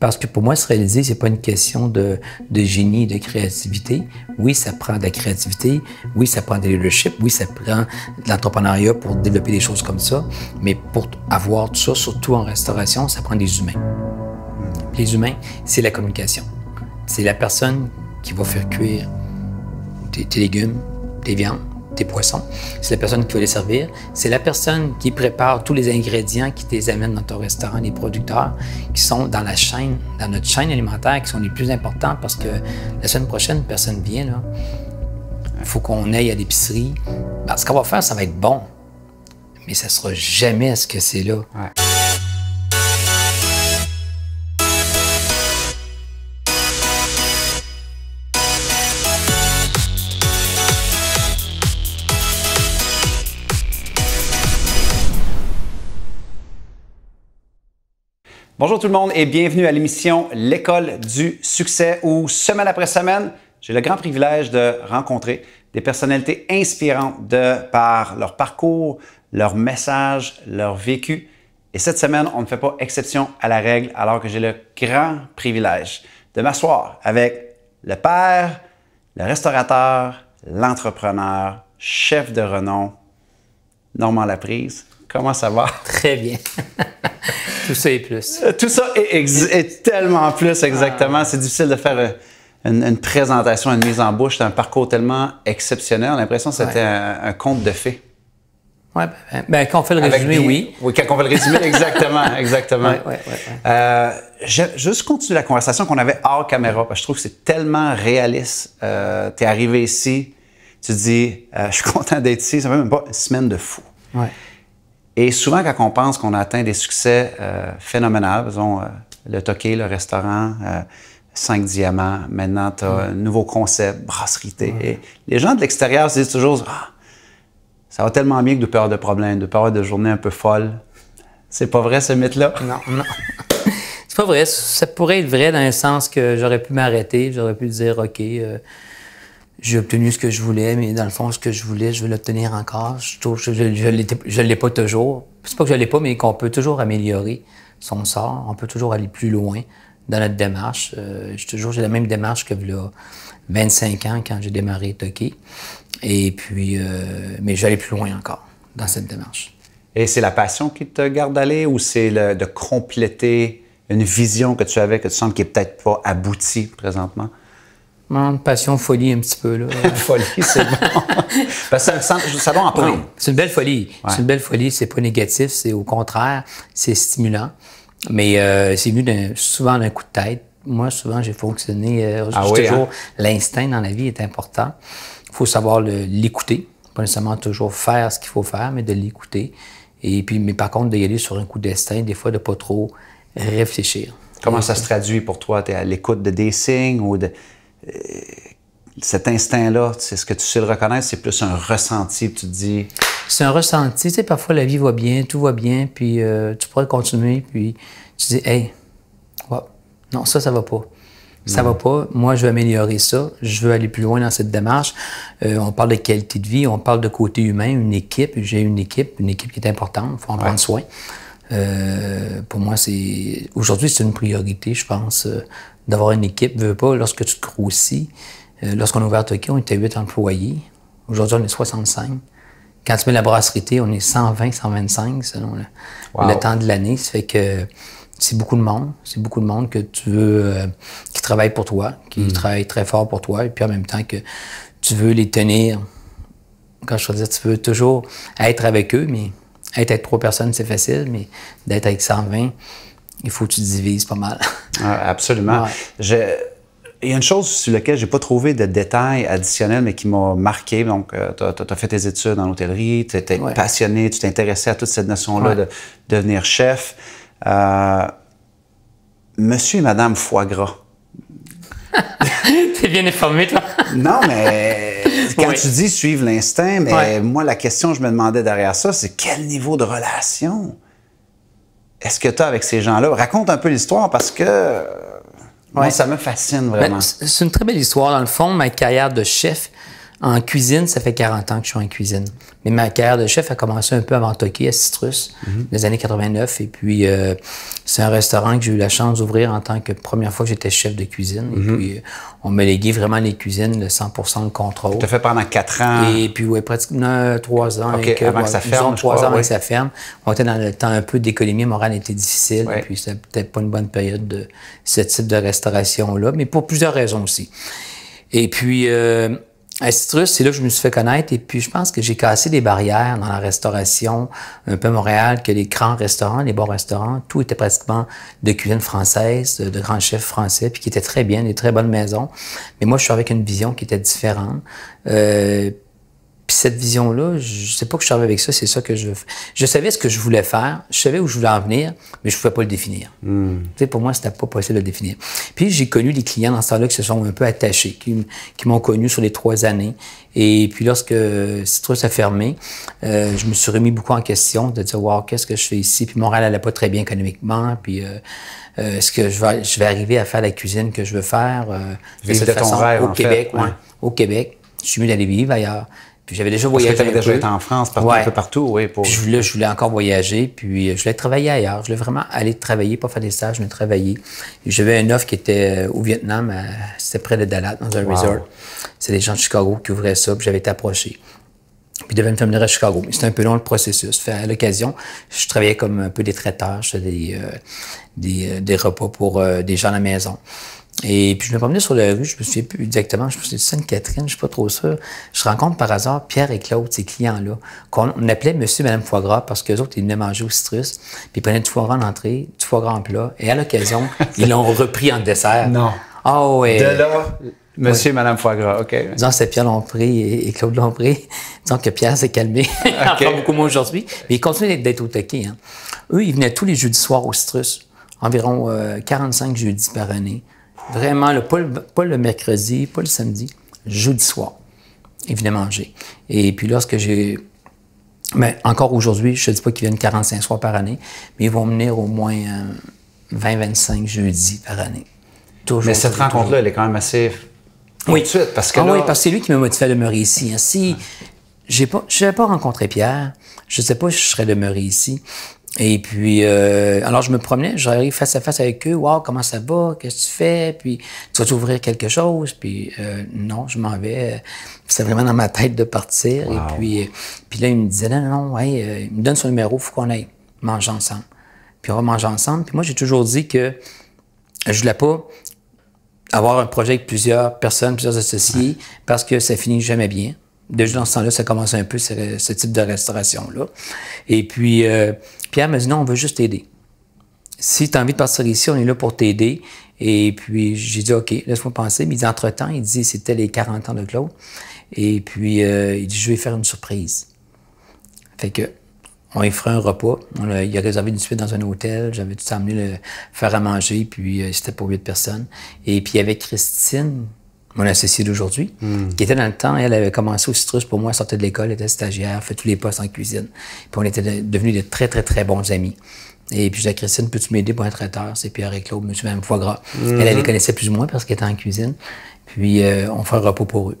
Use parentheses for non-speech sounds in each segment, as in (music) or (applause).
Parce que pour moi, se réaliser, c'est pas une question de, de génie, de créativité. Oui, ça prend de la créativité. Oui, ça prend des leadership. Oui, ça prend de l'entrepreneuriat pour développer des choses comme ça. Mais pour avoir tout ça, surtout en restauration, ça prend des humains. Hmm. Les humains, c'est la communication. C'est la personne qui va faire cuire tes légumes, tes viandes, tes poissons, c'est la personne qui va les servir, c'est la personne qui prépare tous les ingrédients qui les amènent dans ton restaurant, les producteurs qui sont dans la chaîne, dans notre chaîne alimentaire, qui sont les plus importants parce que la semaine prochaine, personne vient. Là. Il faut qu'on aille à l'épicerie. ce qu'on va faire, ça va être bon, mais ça sera jamais ce que c'est là. Bonjour tout le monde et bienvenue à l'émission L'école du succès où semaine après semaine, j'ai le grand privilège de rencontrer des personnalités inspirantes de par leur parcours, leur message, leur vécu. Et cette semaine, on ne fait pas exception à la règle alors que j'ai le grand privilège de m'asseoir avec le père, le restaurateur, l'entrepreneur, chef de renom, Normand Laprise. Comment ça va? Très bien. (laughs) Tout ça est plus. Euh, tout ça est tellement plus, exactement. C'est difficile de faire euh, une, présentation, une mise en bouche d'un parcours tellement exceptionnel. On l'impression que c'était un, conte de fées. Oui, ben, ben, ben, quand on fait le résumé, oui. Oui, quand on fait le résumé, (laughs) exactement, exactement. Euh, juste continuer la conversation qu'on avait hors caméra, parce que je trouve que c'est tellement réaliste. tu es arrivé ici, tu dis, je suis (laughs) content d'être ici, ça même pas une semaine de fou. Et souvent, quand on pense qu'on a atteint des succès euh, phénoménaux, disons, euh, le toqué, le restaurant, 5 euh, diamants, maintenant, tu as un nouveau concept, brasserie Et les gens de l'extérieur se disent toujours ah, ça va tellement bien que de peur de problèmes, de peur de journées un peu folles. C'est pas vrai, ce mythe-là? Non, non. C'est pas vrai. Ça pourrait être vrai dans le sens que j'aurais pu m'arrêter, j'aurais pu dire OK. Euh, j'ai obtenu ce que je voulais, mais dans le fond, ce que je voulais, je veux l'obtenir encore. Je ne l'ai pas toujours. C'est pas que je l'ai pas, mais qu'on peut toujours améliorer son sort. On peut toujours aller plus loin dans notre démarche. Euh, j'ai toujours la même démarche que là, 25 ans quand j'ai démarré Toki. Et puis, euh, mais j'allais plus loin encore dans cette démarche. Et c'est la passion qui te garde aller ou c'est de compléter une vision que tu avais que tu sens qui est peut-être pas aboutie présentement? passion, folie un petit peu. Là. (laughs) folie, c'est bon. (laughs) ça, va en prendre. c'est une belle folie. C'est une belle folie. C'est pas négatif. C'est au contraire, c'est stimulant. Mais euh, c'est venu souvent d'un coup de tête. Moi, souvent, j'ai fonctionné. Euh, ah hein? L'instinct dans la vie est important. Il faut savoir l'écouter. Pas nécessairement toujours faire ce qu'il faut faire, mais de l'écouter. Et puis, mais par contre, d'y aller sur un coup d'instinct, des fois, de pas trop réfléchir. Comment ça se traduit pour toi? Tu es à l'écoute de des signes ou de euh, cet instinct-là, c'est ce que tu sais le reconnaître, c'est plus un ressenti, tu te dis. C'est un ressenti, tu sais, parfois la vie va bien, tout va bien, puis euh, tu pourrais continuer, puis tu dis, hey, non, ça, ça va pas. Ça va pas. Moi, je veux améliorer ça. Je veux aller plus loin dans cette démarche. Euh, on parle de qualité de vie, on parle de côté humain, une équipe. J'ai une équipe, une équipe qui est importante. Il faut en prendre soin. pour moi, c'est aujourd'hui, c'est une priorité, je pense, d'avoir une équipe. veut pas, lorsque tu te grossis, euh, lorsqu'on a ouvert Tokyo, on était 8 employés. Aujourd'hui, on est 65. Quand tu mets la brasserie on est 120, 125 selon le, temps de l'année. Ça fait que c'est beaucoup de monde. C'est beaucoup de monde que tu veux, euh, qui travaille pour toi, qui mm. travaille très fort pour toi, et puis en même temps que tu veux les tenir. Quand je te disais, tu veux toujours être avec eux, mais être avec trois personnes, c'est facile, mais d'être avec 120, il faut que tu divises pas mal. (laughs) Ah, absolument. Il y a une chose sur laquelle j'ai pas trouvé de détails additionnels, mais qui m'a marqué. Donc, euh, tu as, fait tes études en hôtellerie, tu étais passionné, tu t'intéressais à toute cette notion-là de devenir chef. Euh, monsieur et Madame Foie Gras. (laughs) T'es bien informé, toi. (laughs) non, mais quand tu dis suivre l'instinct, mais moi, la question que je me demandais derrière ça, c'est quel niveau de relation? est-ce que tu avec ces gens-là? Raconte un peu l'histoire parce que euh, ouais. ça me fascine ben, vraiment. c'est une très belle histoire. Dans le fond, ma carrière de chef, en cuisine, ça fait 40 ans que je suis en cuisine. Mais ma carrière de chef a commencé un peu avant Tokyo, à Citrus, mhm. dans les années 89. Et puis, euh, c'est un restaurant que j'ai eu la chance d'ouvrir en tant que première fois que j'étais chef de cuisine. Et mhm. puis, euh, on m'a légué vraiment les cuisines, le 100 de contrôle. Tu fait pendant quatre ans. Et puis, oui, pratiquement 3 euh, ans. avant que ça ferme. 3 ans avant que ça ferme. On était dans le temps un peu d'économie morale était difficile. Et puis, c'était peut-être pas une bonne période de ce type de restauration-là. Mais pour plusieurs raisons aussi. Et puis... Citrus, c'est là que je me suis fait connaître et puis je pense que j'ai cassé des barrières dans la restauration, un peu Montréal, que les grands restaurants, les bons restaurants, tout était pratiquement de cuisine française, de grands chefs français, puis qui étaient très bien, des très bonnes maisons. Mais moi, je suis avec une vision qui était différente. Euh, puis cette vision-là, je sais pas que je suis arrivé avec ça, c'est ça que je Je savais ce que je voulais faire, je savais où je voulais en venir, mais je pouvais pas le définir. Hmm. Tu pour moi, c'était pas possible de le définir. Puis j'ai connu des clients dans ce temps-là qui se sont un peu attachés, qui, m'ont connu sur les trois années. Et puis lorsque Citrus a fermé, euh, je me suis remis beaucoup en question de dire, wow, qu'est-ce que je fais ici? Puis Montréal n'allait pas très bien économiquement, puis... Euh, euh, est-ce que je vais, arriver à faire la cuisine que je veux faire? Euh, de ton rêve, au Québec, fait, Au Québec. Je suis mieux d'aller vivre ailleurs j'avais déjà voyagé. Parce en France, partout, un peu partout, oui. je voulais, je voulais encore voyager, puis euh, je voulais travailler ailleurs. Je voulais vraiment aller travailler, pas faire des stages, mais travailler. J'avais un offre qui était euh, au Vietnam, c'était près de Dallas, dans un resort. C'est des gens de Chicago qui ouvraient ça, puis j'avais été approché. Puis je devais me faire venir à Chicago. c'était un peu long le processus. à l'occasion, je travaillais comme un peu des traiteurs, euh, des, repas pour des gens à la maison. Et puis je me promenais sur la rue, je me souviens plus directement. je me souviens de Sainte-Catherine, je suis pas trop sûr. Je rencontre par hasard Pierre et Claude, ces clients-là, qu'on appelait Monsieur et Madame Foie parce qu'eux autres, ils venaient manger au citrus, puis ils prenaient du foie gras en entrée, du foie gras en plat, et à l'occasion, (laughs) ils l'ont repris en dessert. Non. Ah oh, ouais. De là, Monsieur et Madame Foie Gras, OK. Disons c'est Pierre Lompré et, et, Claude Lompré. (laughs) Disons que Pierre s'est calmé. (laughs) il beaucoup moins aujourd'hui, mais ils continue d'être au taquet. Hein. Eux, ils venaient tous les jeudis soirs au citrus, environ 45 euh, jeudis par année. Vraiment, pas, le, mercredi, pas le samedi, jeudi soir. Il venait manger. Et puis lorsque j'ai. Mais ben, encore aujourd'hui, je ne dis pas qu'ils viennent 45 soirs par année, mais ils vont venir au moins 20-25 euh, jeudis par année. Toujours, mais cette rencontre-là, elle est quand même assez. Oui. de suite, parce que. Ah oui, parce que c'est lui qui m'a motivé à demeurer ici. ainsi hein, je n'avais pas rencontré Pierre, je ne sais pas si je serais demeuré ici. Et puis, euh, alors je me promenais, j'arrive face à face avec eux. Waouh, comment ça va? Qu'est-ce que tu fais? Puis, tu vas t'ouvrir quelque chose? Puis, euh, non, je m'en vais. C'est vraiment dans ma tête de partir. Et puis, euh, puis là, il me disait, non, non, ouais, il me donne son numéro, il faut qu'on aille manger ensemble. Puis, on va manger ensemble. Puis, moi, j'ai toujours dit que je ne voulais pas avoir un projet avec plusieurs personnes, plusieurs associés, parce que ça finit jamais bien. Déjà, dans ce temps-là, ça commence un peu ce type de restauration-là. Et puis, Pierre m'a dit non, on veut juste t'aider. Si tu as envie de partir ici, on est là pour t'aider. Et puis, j'ai dit, OK, laisse-moi penser. Mais il dit, entre-temps, il dit, c'était les 40 ans de Claude. Et puis, euh, il dit, je vais faire une surprise. Fait que, on lui ferait un repas. il a réservé une suite dans un hôtel. J'avais tout emmené le faire à manger. Puis, euh, c'était pour huit personnes. Et puis, avec Christine, mon associé d'aujourd'hui, hmm. qui était dans le temps, elle avait commencé au citrus pour moi, sortait de l'école, était stagiaire, fait tous les postes en cuisine. Puis on était devenus de très, très, très bons amis. Et puis, j'ai Christine, peux-tu m'aider pour un traiteur? C'est Pierre et Claude, monsieur, même foie gras. Elle, hmm. les connaissait plus ou moins parce qu'elle était en cuisine. Puis, euh, on fait un repos pour eux.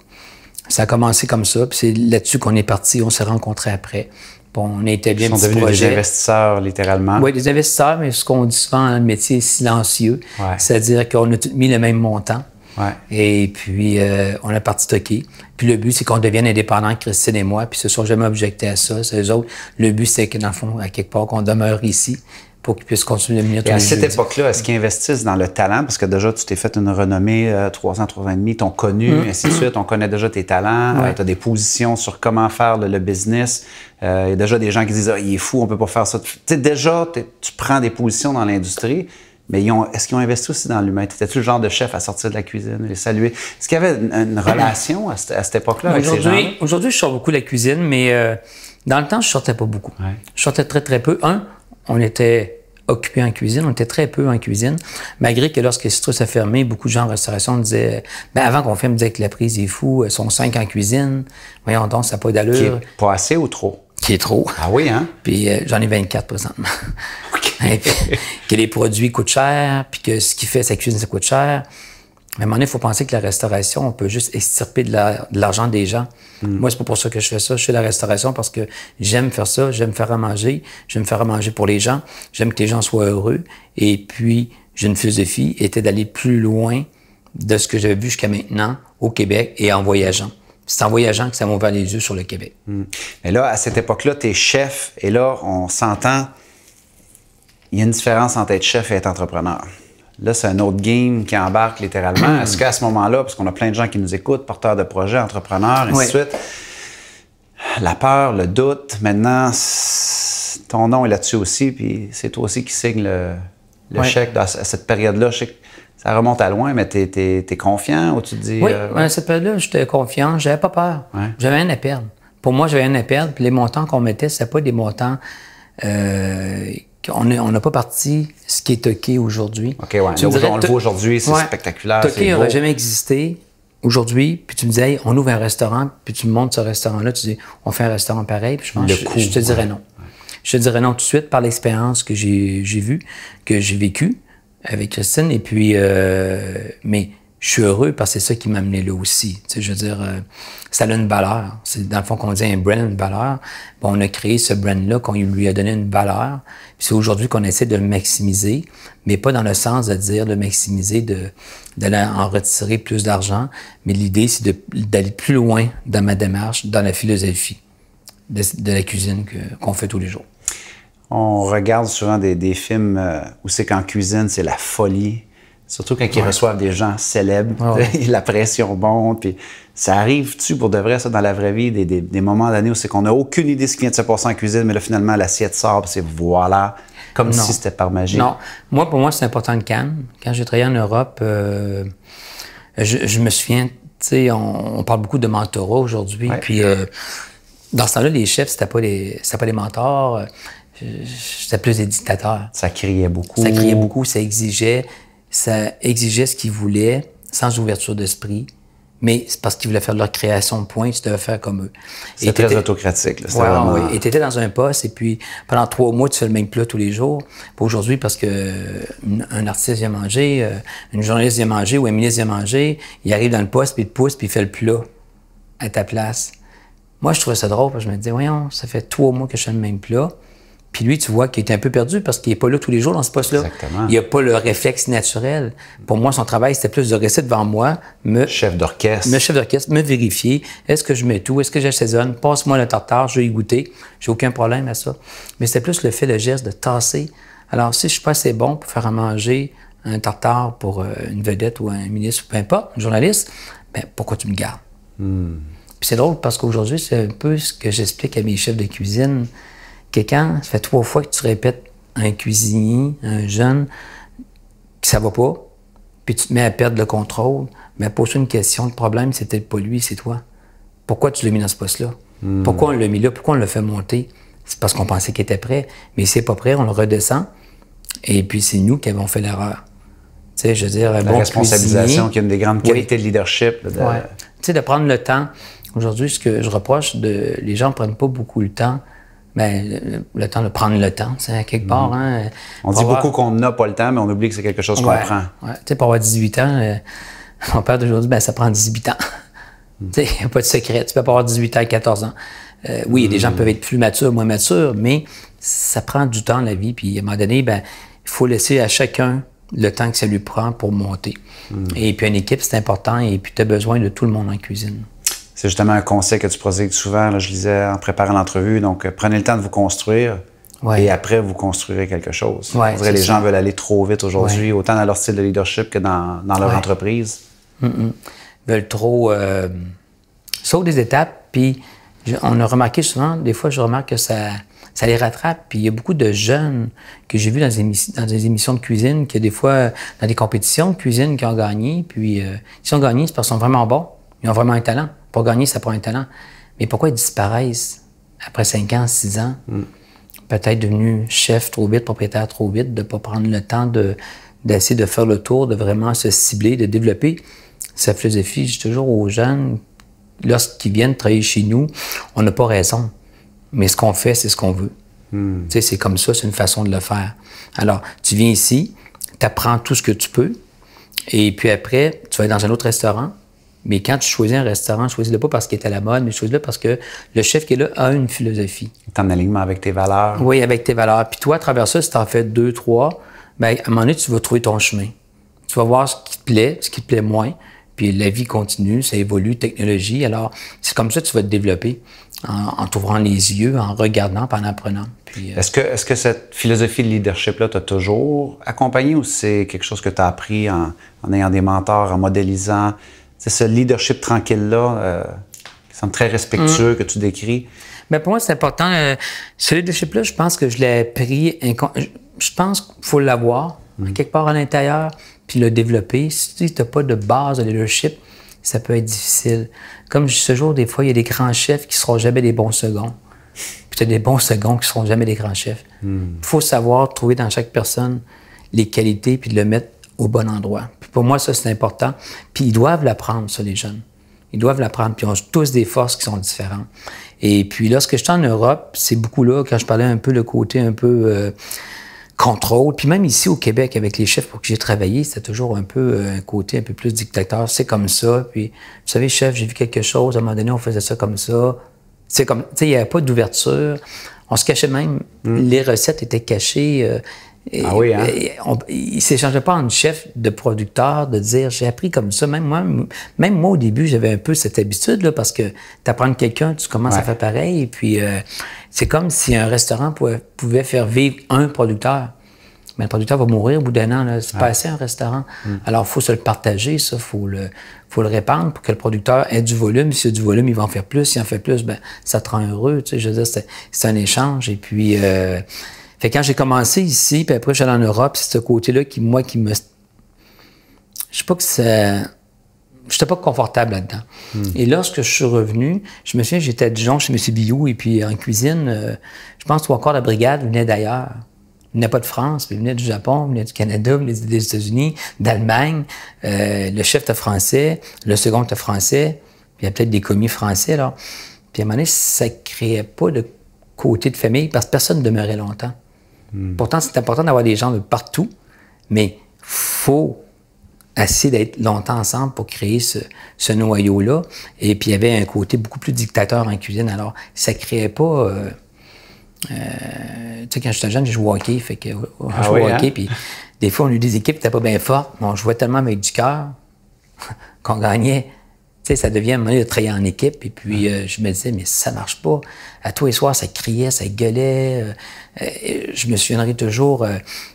Ça a commencé comme ça. Puis, c'est là-dessus qu'on est parti. On s'est rencontrés après. on a bien. Ils sont devenus des investisseurs, littéralement. Oui, des investisseurs, mais ce qu'on dit souvent dans le métier silencieux. C'est-à-dire qu'on a mis le même montant. Et puis, euh, on a parti stocker. Puis le but, c'est qu'on devienne indépendant, Christine et moi. Puis ce sont jamais objectés à ça. C'est eux autres. Le but, c'est que, dans le fond, à quelque part, qu'on demeure ici pour qu'ils puissent continuer de venir À cette époque-là, est-ce qu'ils investissent dans le talent? Parce que déjà, tu t'es fait une renommée euh, 3 ans, 3 et demi, t'ont connu, mm. ainsi de suite. On connaît déjà tes talents. Euh, tu as des positions sur comment faire le, business. Il euh, y a déjà des gens qui disent ah, il est fou, on peut pas faire ça. Tu déjà, tu prends des positions dans l'industrie mais est-ce qu'ils ont investi aussi dans l'humain? T'étais-tu le genre de chef à sortir de la cuisine, les saluer? Est-ce qu'il y avait une, relation à, cette, époque-là avec ces gens Aujourd'hui, je sors beaucoup de la cuisine, mais euh, dans le temps, je sortais pas beaucoup. Je sortais très, très peu. Un, on était occupé en cuisine, on était très peu en cuisine, malgré que lorsque Citrus a fermé, beaucoup de gens en restauration disaient, ben avant qu'on ferme, disaient que la prise est fou, ils sont cinq en cuisine, voyons donc, ça n'a pas d'allure. Pas assez ou trop? qui est trop. Ah oui, hein? Puis euh, j'en ai 24 présentement. (laughs) Hein, que les produits coûtent cher, puis que ce qui fait sa cuisine, ça coûte cher. Mais à un moment il faut penser que la restauration, on peut juste extirper de l'argent des gens. Hmm. Moi, c'est pas pour ça que je fais ça. Je fais la restauration parce que j'aime faire ça, j'aime faire à manger, j'aime faire à manger pour les gens, j'aime que les gens soient heureux. Et puis, j'ai une philosophie, était d'aller plus loin de ce que j'avais vu jusqu'à maintenant au Québec et en voyageant c'est en voyageant que ça m'a ouvert les yeux sur le Québec. Hmm. Mais là, à cette époque-là, tu es chef et là, on s'entend, il y a une différence entre être chef et être entrepreneur. Là, c'est un autre game qui embarque littéralement. Est-ce qu'à ce, moment-là, parce qu'on a plein de gens qui nous écoutent, porteurs de projets, entrepreneurs, et ainsi de suite, la peur, le doute, maintenant, ton nom est là-dessus aussi, puis c'est toi aussi qui signe le, chèque à cette période-là. Je ça remonte à loin, mais tu es, confiant ou tu te dis. Oui, euh, à cette période-là, j'étais confiant. J'avais pas peur. J'avais rien à perdre. Pour moi, j'avais rien à perdre. Puis les montants qu'on mettait, ce pas des montants. Euh, on n'a pas parti ce qui est Toqué aujourd'hui. OK, on le voit aujourd'hui, c'est spectaculaire. Toqué n'aurait jamais existé aujourd'hui. Puis tu me disais, on ouvre un restaurant, puis tu me montres ce restaurant-là, tu dis, on fait un restaurant pareil. Puis je, je te dirais non. Je te dirais non tout de suite par l'expérience que j'ai vue, que j'ai vécue avec Christine. Et puis, euh, mais je suis heureux parce que c'est ça qui m'a amené là aussi. Tu sais, je veux dire, euh, ça a une valeur. C'est dans le fond qu'on dit un brand, une valeur. Bon, on a créé ce brand-là, qu'on lui a donné une valeur. Puis c'est aujourd'hui qu'on essaie de le maximiser, mais pas dans le sens de dire de maximiser, de d'aller en retirer plus d'argent. Mais l'idée, c'est d'aller plus loin dans ma démarche, dans la philosophie de, la cuisine qu'on fait tous les jours. On regarde souvent des, films euh, où c'est qu'en cuisine, c'est la folie. Surtout quand ils reçoivent des gens célèbres, ah (laughs) la pression monte. Puis ça arrive-tu pour de vrai, ça, dans la vraie vie, des, des, moments d'année où c'est qu'on n'a aucune idée de ce qui vient de se passer en cuisine, mais là, finalement, l'assiette sort, c'est voilà, comme si c'était par magie. Non. Moi, pour moi, c'est important de calme. Quand j'ai travaillé en Europe, euh, je, me souviens, tu sais, on, parle beaucoup de mentorat aujourd'hui. Puis euh, dans ce temps-là, les chefs, c'était pas pas les mentors j'étais plus des Ça criait beaucoup. Ça criait beaucoup, ça exigeait, ça exigeait ce qu'ils voulaient, sans ouverture d'esprit. Mais c'est parce qu'ils voulaient faire de leur création de points, tu devais faire comme eux. C'est très autocratique. oui. Euh, et tu étais dans un poste, et puis pendant trois mois, tu fais le même plat tous les jours. aujourd'hui, parce que euh, un artiste vient manger, euh, une journaliste vient manger, ou un ministre vient manger, il arrive dans le poste, puis il te pousse, puis il fait le plat à ta place. Moi, je trouvais ça drôle, parce que je me disais, voyons, ça fait trois mois que je fais le même plat. Puis lui, tu vois qu'il est un peu perdu parce qu'il n'est pas là tous les jours dans ce poste-là. Il n'a pas le réflexe naturel. Pour moi, son travail, c'était plus de rester devant moi, me. Chef d'orchestre. Me chef d'orchestre, me vérifier. Est-ce que je mets tout? Est-ce que j'assaisonne? Passe-moi le tartare, je vais y goûter. J'ai aucun problème à ça. Mais c'était plus le fait, de geste de tasser. Alors, si je suis pas assez bon pour faire à manger un tartare pour euh, une vedette ou un ministre ou peu importe, un journaliste, mais ben, pourquoi tu me gardes? Hmm. Puis c'est drôle parce qu'aujourd'hui, c'est un peu ce que j'explique à mes chefs de cuisine. Quelqu'un, ça fait trois fois que tu répètes un cuisinier, un jeune, que ça va pas, puis tu te mets à perdre le contrôle, mais pose-toi une question, le problème, c'était pas lui, c'est toi. Pourquoi tu l'as mis dans ce poste-là? Hmm. Pourquoi on l'a mis là? Pourquoi on l'a fait monter? C'est parce qu'on pensait qu'il était prêt, mais c'est pas prêt, on le redescend, et puis c'est nous qui avons fait l'erreur. Tu sais, je veux dire, la responsabilisation qui est une des grandes qualités de leadership. Tu sais, de prendre le temps. Aujourd'hui, ce que je reproche, de, les gens ne prennent pas beaucoup le temps ben, le, temps de prendre le temps, c'est quelque part. Mm. Hein. on dit beaucoup qu'on n'a pas le temps, mais on oublie que c'est quelque chose qu'on prend. Tu sais, pour avoir 18 ans, euh, (laughs) mon père d'aujourd'hui, ben, ça prend 18 ans. Mm. (laughs) il n'y a pas de secret. Tu peux pas avoir 18 ans, 14 ans. Euh, oui, les gens mm. peuvent être plus matures, moins matures, mais ça prend du temps, la vie. Puis à un moment donné, ben, il faut laisser à chacun le temps que ça lui prend pour monter. Et puis une équipe, c'est important. Et puis tu as besoin de tout le monde en cuisine. C'est justement un conseil que tu prodiges souvent, je disais en préparant l'entrevue. Donc, euh, prenez le temps de vous construire. Et après, vous construirez quelque chose. vrai, les gens veulent aller trop vite aujourd'hui, autant dans leur style de leadership que dans, leur entreprise. Ils mm, mm. veulent trop. Euh, des étapes, puis on a remarqué souvent, des fois, je remarque que ça, les rattrape. Puis il y a beaucoup de jeunes que j'ai vus dans des, émissions, de cuisine, que des fois, dans des compétitions de cuisine, qui euh, ont gagné. Puis, ils ont gagné, parce qu'ils sont vraiment bons. Ils ont vraiment un talent. Pour gagner, ça prend un talent. Mais pourquoi ils disparaissent après 5 ans, 6 ans? Hmm. Peut-être devenu chef trop vite, propriétaire trop vite, de ne pas prendre le temps de, d'essayer de faire le tour, de vraiment se cibler, de développer sa philosophie. Je dis toujours aux jeunes, lorsqu'ils viennent travailler chez nous, on n'a pas raison. Mais ce qu'on fait, c'est ce qu'on veut. Hmm. c'est comme ça, c'est une façon de le faire. Alors, tu viens ici, tu apprends tout ce que tu peux, et puis après, tu vas dans un autre restaurant, mais quand tu choisis un restaurant, choisis-le pas parce qu'il est à la mode, mais choisis-le parce que le chef qui est là a une philosophie. Tu est en alignement avec tes valeurs. Oui, avec tes valeurs. Puis toi, à travers ça, si tu en fais deux, trois, bien, à un moment donné, tu vas trouver ton chemin. Tu vas voir ce qui te plaît, ce qui te plaît moins. Puis la vie continue, ça évolue, technologie. Alors, c'est comme ça que tu vas te développer en, t'ouvrant les yeux, en regardant, en apprenant. Euh, est-ce que, est -ce que cette philosophie de leadership-là t'a toujours accompagné ou c'est quelque chose que tu as appris en ayant des mentors, en modélisant? C'est ce leadership tranquille-là, euh, qui semble très respectueux, mm. que tu décris. Mais ben, pour moi, c'est important. Euh, ce leadership-là, je pense que je l'ai pris. Je pense qu'il faut l'avoir mm. quelque part à l'intérieur, puis le développer. Si tu n'as pas de base de leadership, ça peut être difficile. Comme ce jour, des fois, il y a des grands chefs qui ne seront jamais des bons seconds. Puis tu as des bons seconds qui ne seront jamais des grands chefs. Il mm. faut savoir trouver dans chaque personne les qualités puis de le mettre au bon endroit. pour moi, ça, c'est important. Puis ils doivent l'apprendre, ça, les jeunes. Ils doivent l'apprendre. Puis ils ont tous des forces qui sont différentes. Et puis lorsque j'étais en Europe, c'est beaucoup là, quand je parlais un peu le côté un peu euh, contrôle, puis même ici au Québec avec les chefs pour qui j'ai travaillé, c'était toujours un peu euh, un côté un peu plus dictateur, c'est comme ça, puis vous savez chef, j'ai vu quelque chose, à un moment donné on faisait ça comme ça. C'est comme, tu sais, il n'y avait pas d'ouverture. On se cachait même, mmh. les recettes étaient cachées. Euh, ah oui, hein? il ne s'échangeait pas en chef de producteur, de dire j'ai appris comme ça. Même moi, même au début, j'avais un peu cette habitude là, parce que tu apprends quelqu'un, tu commences à faire pareil. Et puis, euh, c'est comme si un restaurant pouvait, faire vivre un producteur. Mais le producteur va mourir au bout d'un an. C'est pas assez un restaurant. Mm. Alors, il faut se le partager, ça. Il faut le, faut le répandre pour que le producteur ait du volume. S'il a du volume, il va en faire plus. S'il en fait plus, ben, ça te rend heureux. je veux dire, c'est un échange. Et puis. Euh, fait quand j'ai commencé ici, puis après, j'allais en Europe, c'est ce côté-là qui, moi, qui me. Je sais pas que c'est. J'étais pas confortable là-dedans. Hmm. Et lorsque je suis revenu, je me souviens, j'étais à Dijon chez M. Billou, et puis en cuisine, euh, je pense que encore la brigade venait d'ailleurs. Il venait pas de France, il venait du Japon, il venait du Canada, il venait des États-Unis, d'Allemagne. Euh, le chef était français, le second était français, puis il y a peut-être des commis français, là. Puis à un moment donné, ça créait pas de côté de famille parce que personne ne demeurait longtemps. Hmm. Pourtant, c'est important d'avoir des gens de partout, mais faut assez d'être longtemps ensemble pour créer ce, noyau-là. Et puis, il y avait un côté beaucoup plus dictateur en cuisine. Alors, ça créait pas... Euh, euh, tu sais, quand j'étais jeune, je jouais au hockey. Fait que, euh, je ah hein? des fois, on eu des équipes qui n'étaient pas bien fortes, mais on jouait tellement avec du cœur (laughs) qu'on gagnait ça devient un de travailler en équipe. Et puis, euh, je me disais, mais ça marche pas. À tous les soirs, ça criait, ça gueulait. Euh, euh, je me souviendrai toujours,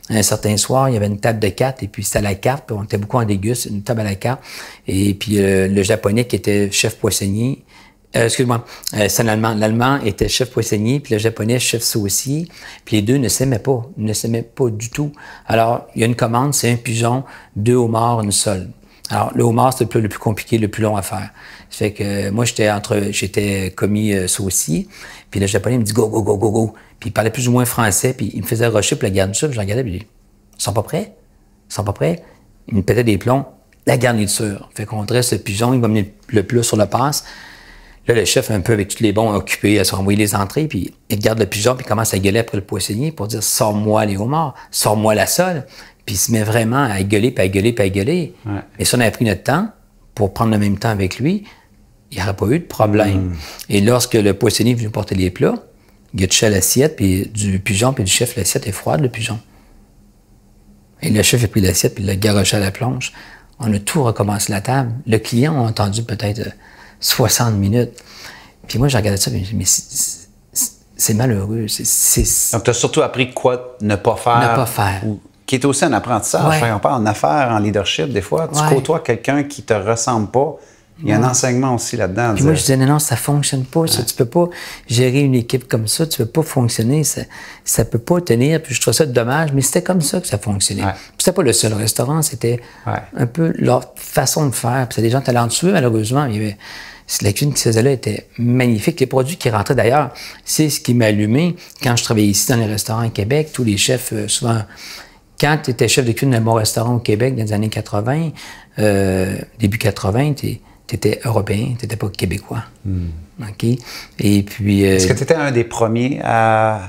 un certain soir, il y avait une table de quatre, et puis c'était à la carte, on était beaucoup en déguste, une table à la carte. Et puis, le japonais qui était chef poissonnier, excuse-moi, c'est un Allemand. L'allemand était chef poissonnier, puis le japonais chef saucier, puis les deux ne s'aimaient pas, ne s'aimaient pas du tout. Alors, il y a une commande, c'est un pigeon, deux homards, une seule. Alors, le homard, c'est le plus, le plus compliqué, le plus long à faire. Ça fait que euh, moi, j'étais entre, j'étais commis euh, sauci, puis le japonais me dit go, go, go, go, go. Puis il parlait plus ou moins français, puis il me faisait rusher pour la garniture, puis je regardais, puis je dis, ils sont pas prêts? Ils sont pas prêts? Il me pétait des plombs, la garniture. Fait qu'on dresse le pigeon, il va mettre le plat sur le passe. Là, le chef, un peu avec tous les bons occupés, à se renvoyer les entrées, puis il garde le pigeon, puis il commence à gueuler après le poissonnier pour dire Sors-moi les homards, sors-moi la sole. Puis il se met vraiment à gueuler, puis à gueuler, puis à gueuler. Mais si on avait pris notre temps pour prendre le même temps avec lui, il n'y aurait pas eu de problème. Hmm. Et lorsque le poissonnier est venu porter les plats, il a touché l'assiette, puis du pigeon, puis du chef, l'assiette est froide, le pigeon. Et le chef a pris l'assiette, puis il l'a garoché à la planche. On a tout recommencé la table. Le client a entendu peut-être 60 euh, minutes. Puis moi, j'ai regardé ça, mais c'est malheureux. Donc, tu as surtout appris quoi ne pas faire. Ne pas faire qui est aussi un apprentissage. enfin On parle en affaires, en leadership, des fois. Tu côtoies quelqu'un qui ne te ressemble pas. Il y a un enseignement aussi là-dedans. moi, je disais, non, non, ça fonctionne pas. Tu tu peux pas gérer une équipe comme ça. Tu ne peux pas fonctionner. Ça, ne peut pas tenir. Puis je trouve ça dommage, mais c'était comme ça que ça fonctionnait. c'était pas le seul restaurant. C'était un peu leur façon de faire. Puis des gens talentueux, malheureusement. Il y avait la cuisine qui faisait là était magnifique. Les produits qui rentraient d'ailleurs, c'est ce qui m'a allumé quand je travaillais ici dans les restaurants à Québec. Tous les chefs, euh, souvent quand tu étais chef de cuisine d'un bon restaurant au Québec dans les années 80, euh, début 80, tu étais européen, tu n'étais pas québécois. Hmm. OK? Et puis. Euh, Est-ce que tu étais un des premiers à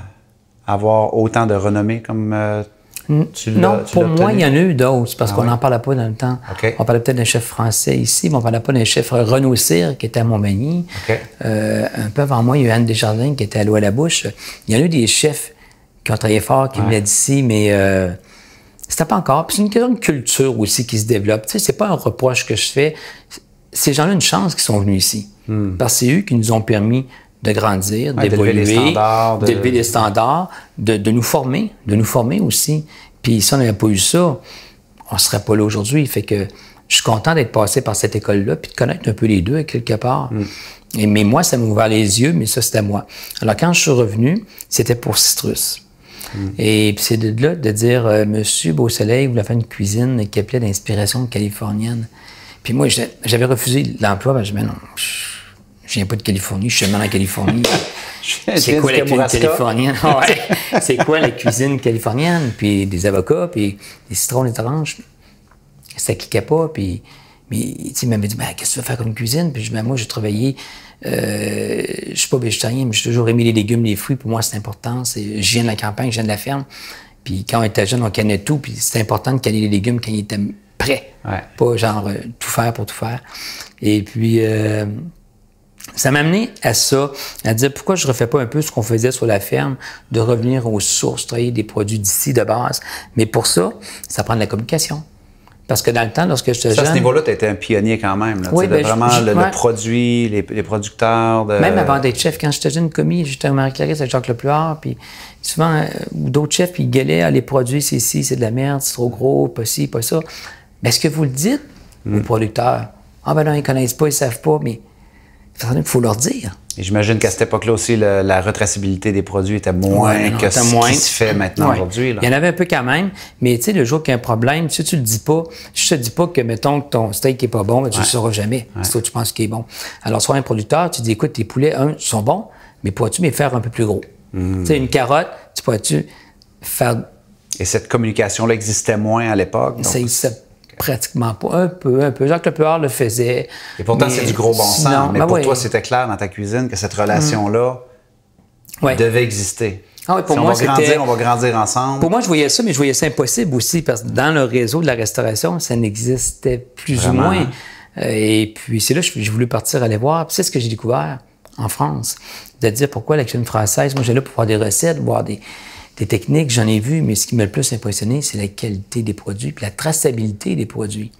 avoir autant de renommée comme. Euh, l'as tu non, pour moi, il y en a eu d'autres, parce ah qu'on n'en parle parlait pas dans le temps. On parlait peut-être d'un chef français ici, mais on ne parlait pas d'un chef Renaud qui était à Montmagny. un peu avant moi, il y a eu Anne Desjardins qui était à l'eau à la bouche. Il y en a eu des chefs qui ont travaillé fort, qui venaient d'ici, mais c'était pas encore. c'est une culture aussi qui se développe. Tu sais, c'est pas un reproche que je fais. Ces gens-là ont une chance qu'ils sont venus ici. Hmm. Parce que c'est eux qui nous ont permis de grandir, d'évoluer, d'élever les standards, de, de, nous former, de nous former aussi. Puis si on n'avait pas eu ça, on serait pas là aujourd'hui. Fait que je suis content d'être passé par cette école-là, puis de connaître un peu les deux quelque part. Hmm. mais moi, ça m'a ouvert les yeux, mais ça, c'était moi. Alors quand je suis revenu, c'était pour Citrus. Mm. Et puis c'est de là de dire beau Monsieur Beausoleil voulait faire une cuisine qui appelait d'inspiration californienne. Puis moi, j'avais refusé l'emploi parce ben, que je me ben non, je viens pas de Californie, je suis seulement en Californie. (laughs) c'est quoi la cuisine californienne? (laughs) c'est quoi la cuisine californienne? Puis des avocats, puis des citrons, des oranges. Ça cliquait pas, puis... Mais, il m'avait dit, ben, qu'est-ce que tu veux faire comme cuisine? Puis, moi, j'ai travaillé euh, je suis pas végétarien, mais j'ai toujours aimé les légumes, les fruits. Pour moi, c'est important. C'est, je viens de la campagne, je viens de la ferme. Puis quand on était jeune, on cannait tout. Puis c'est important de canner les légumes quand ils étaient prêts. Pas genre euh, tout faire pour tout faire. Et puis, euh, ça m'a amené à ça, à dire pourquoi je ne refais pas un peu ce qu'on faisait sur la ferme, de revenir aux sources, travailler des produits d'ici de base. Mais pour ça, ça prend de la communication. Parce que dans le temps, lorsque je te jeune. À ce niveau-là, tu étais un pionnier quand même. Là, oui, ben, vraiment, le, produit, les, producteurs. De... Même avant d'être chef, quand j'étais jeune commis, j'étais au Marie-Clarisse avec Jacques Lepluard, puis souvent, euh, Ou d'autres chefs, puis ils gueulaient ah, les produits, c'est ici, c'est de la merde, c'est trop gros, pas ci, pas ça. Mais est-ce que vous le dites aux hmm. producteurs? Ah, ben non, ils connaissent pas, ils savent pas, mais il faut leur dire. J'imagine qu'à cette époque-là aussi, la, la retraçabilité des produits était moins que ce moins. qui se fait maintenant aujourd'hui. Il y en avait un peu quand même, mais tu sais, le jour qu'il y a un problème, si tu le dis pas, je te dis pas que, mettons, que ton steak n'est pas bon, ben, tu ne le sauras jamais. si toi tu penses qu'il est bon. Alors, soit un producteur, tu dis, écoute, tes poulets, un, sont bons, mais pourrais-tu les faire un peu plus gros? Hmm. Tu sais, une carotte, tu pourrais-tu faire... Et cette communication-là existait moins à l'époque? Ça Pratiquement pas. Un peu, un peu. Jacques Lepeur le faisait. Et pourtant, c'est du gros bon sens. mais ah pour toi, c'était clair dans ta cuisine que cette relation-là devait exister. Ah si on va grandir, on va grandir ensemble. Pour moi, je voyais ça, mais je voyais ça impossible aussi, parce que dans le réseau de la restauration, ça n'existait plus ou moins. Hein? Euh, et puis, c'est là que j'ai voulu partir aller voir. c'est ce que j'ai découvert en France, de dire pourquoi la cuisine française. Moi, là pour voir des recettes, voir des, des techniques, j'en ai vu, mais ce qui m'a le plus impressionné, c'est la qualité des produits, puis la traçabilité des produits.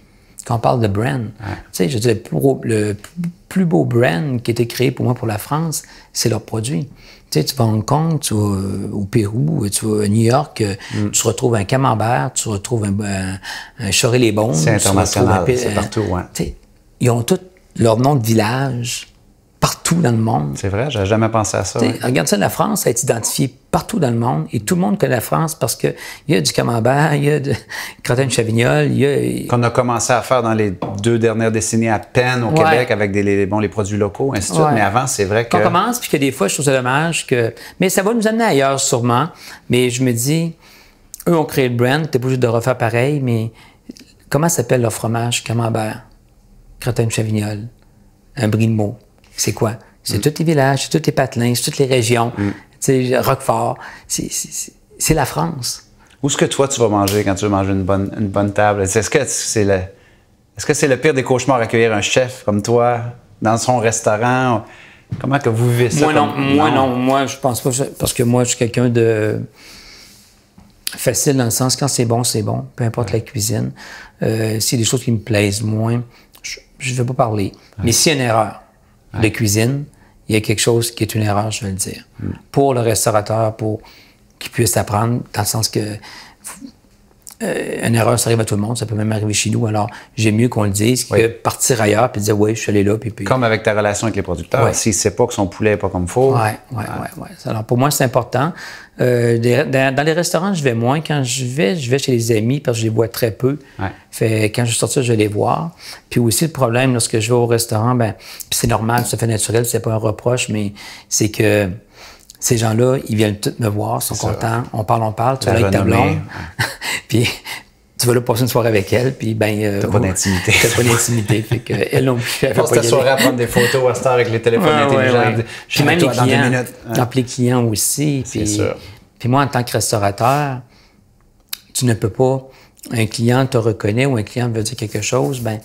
Quand on parle de brand, tu sais, je le plus, beau, brand qui a été créé pour moi pour la France, c'est leurs produits. Tu vas à Hong Kong, tu vas euh, au Pérou, euh, tu vas à New York, euh, mm. tu retrouves un camembert, tu retrouves un, un, choré les bons C'est international, c'est partout, ils ont tous leur nom de village, partout dans le monde. C'est vrai, j'avais jamais pensé à ça. Regarde ça, la France a été identifiée partout dans le monde et tout le monde connaît la France parce il y a du camembert, il y a de (laughs) crottin chavignol, il y a... Qu'on a commencé à faire dans les deux dernières décennies à peine au Québec avec des, les, les produits locaux, ainsi de suite. Mais avant, c'est vrai que... On commence, puis que des fois, je trouve ça dommage que... Mais ça va nous amener ailleurs sûrement. Mais je me dis, eux ont créé le brand, t'es obligé de refaire pareil, mais comment s'appelle leur fromage camembert, de chavignol, un brie de mots? c'est quoi? C'est mm. tous les villages, c'est tous les patelins, c'est toutes les régions, mm. tu sais, Roquefort. C'est la France. Où est-ce que toi, tu vas manger quand tu veux manger une bonne, table? Est-ce que c'est le, le pire des cauchemars accueillir un chef comme toi dans son restaurant? Comment que vous vivez ça? Moi, non. Moi, non. Moi, je pense pas. Parce que moi, je suis quelqu'un de facile dans le sens quand c'est bon, c'est bon, peu importe la cuisine. Euh, s'il y a des choses qui me plaisent moins, je ne vais pas parler. Mais s'il y a une erreur, de cuisine, il y a quelque chose qui est une erreur, je vais le dire. Mm. Pour le restaurateur, pour qu'il puisse apprendre, dans le sens que euh, une erreur, ça arrive à tout le monde, ça peut même arriver chez nous. Alors, j'ai mieux qu'on le dise que partir ailleurs puis dire, oui, je suis allé là. Puis, Comme avec ta relation avec les producteurs, si s'il ne sait pas que son poulet n'est pas comme faut. Oui, oui, oui. Alors, pour moi, c'est important. Euh, dans les restaurants, je vais moins. Quand je vais, je vais chez les amis parce que je les vois très peu. Fait, quand je vais je vais les voir. Puis aussi, le problème, lorsque je vais au restaurant, ben, c'est normal, ça fait naturel, c'est pas un reproche, mais c'est que ces gens-là, ils viennent tous me voir, sont contents, on parle, on parle, tu vas avec ta blonde, (laughs) puis tu vas là passer une soirée avec elle, puis ben... Euh, t'as pas d'intimité. T'as pas d'intimité, (laughs) fait que euh, elle non plus, elle soirée à prendre des photos à Star avec les téléphones intelligents. même les clients, les clients aussi. C'est Puis moi, en tant que restaurateur, tu ne peux pas... Un client te reconnaît ou un client veut dire quelque chose, ben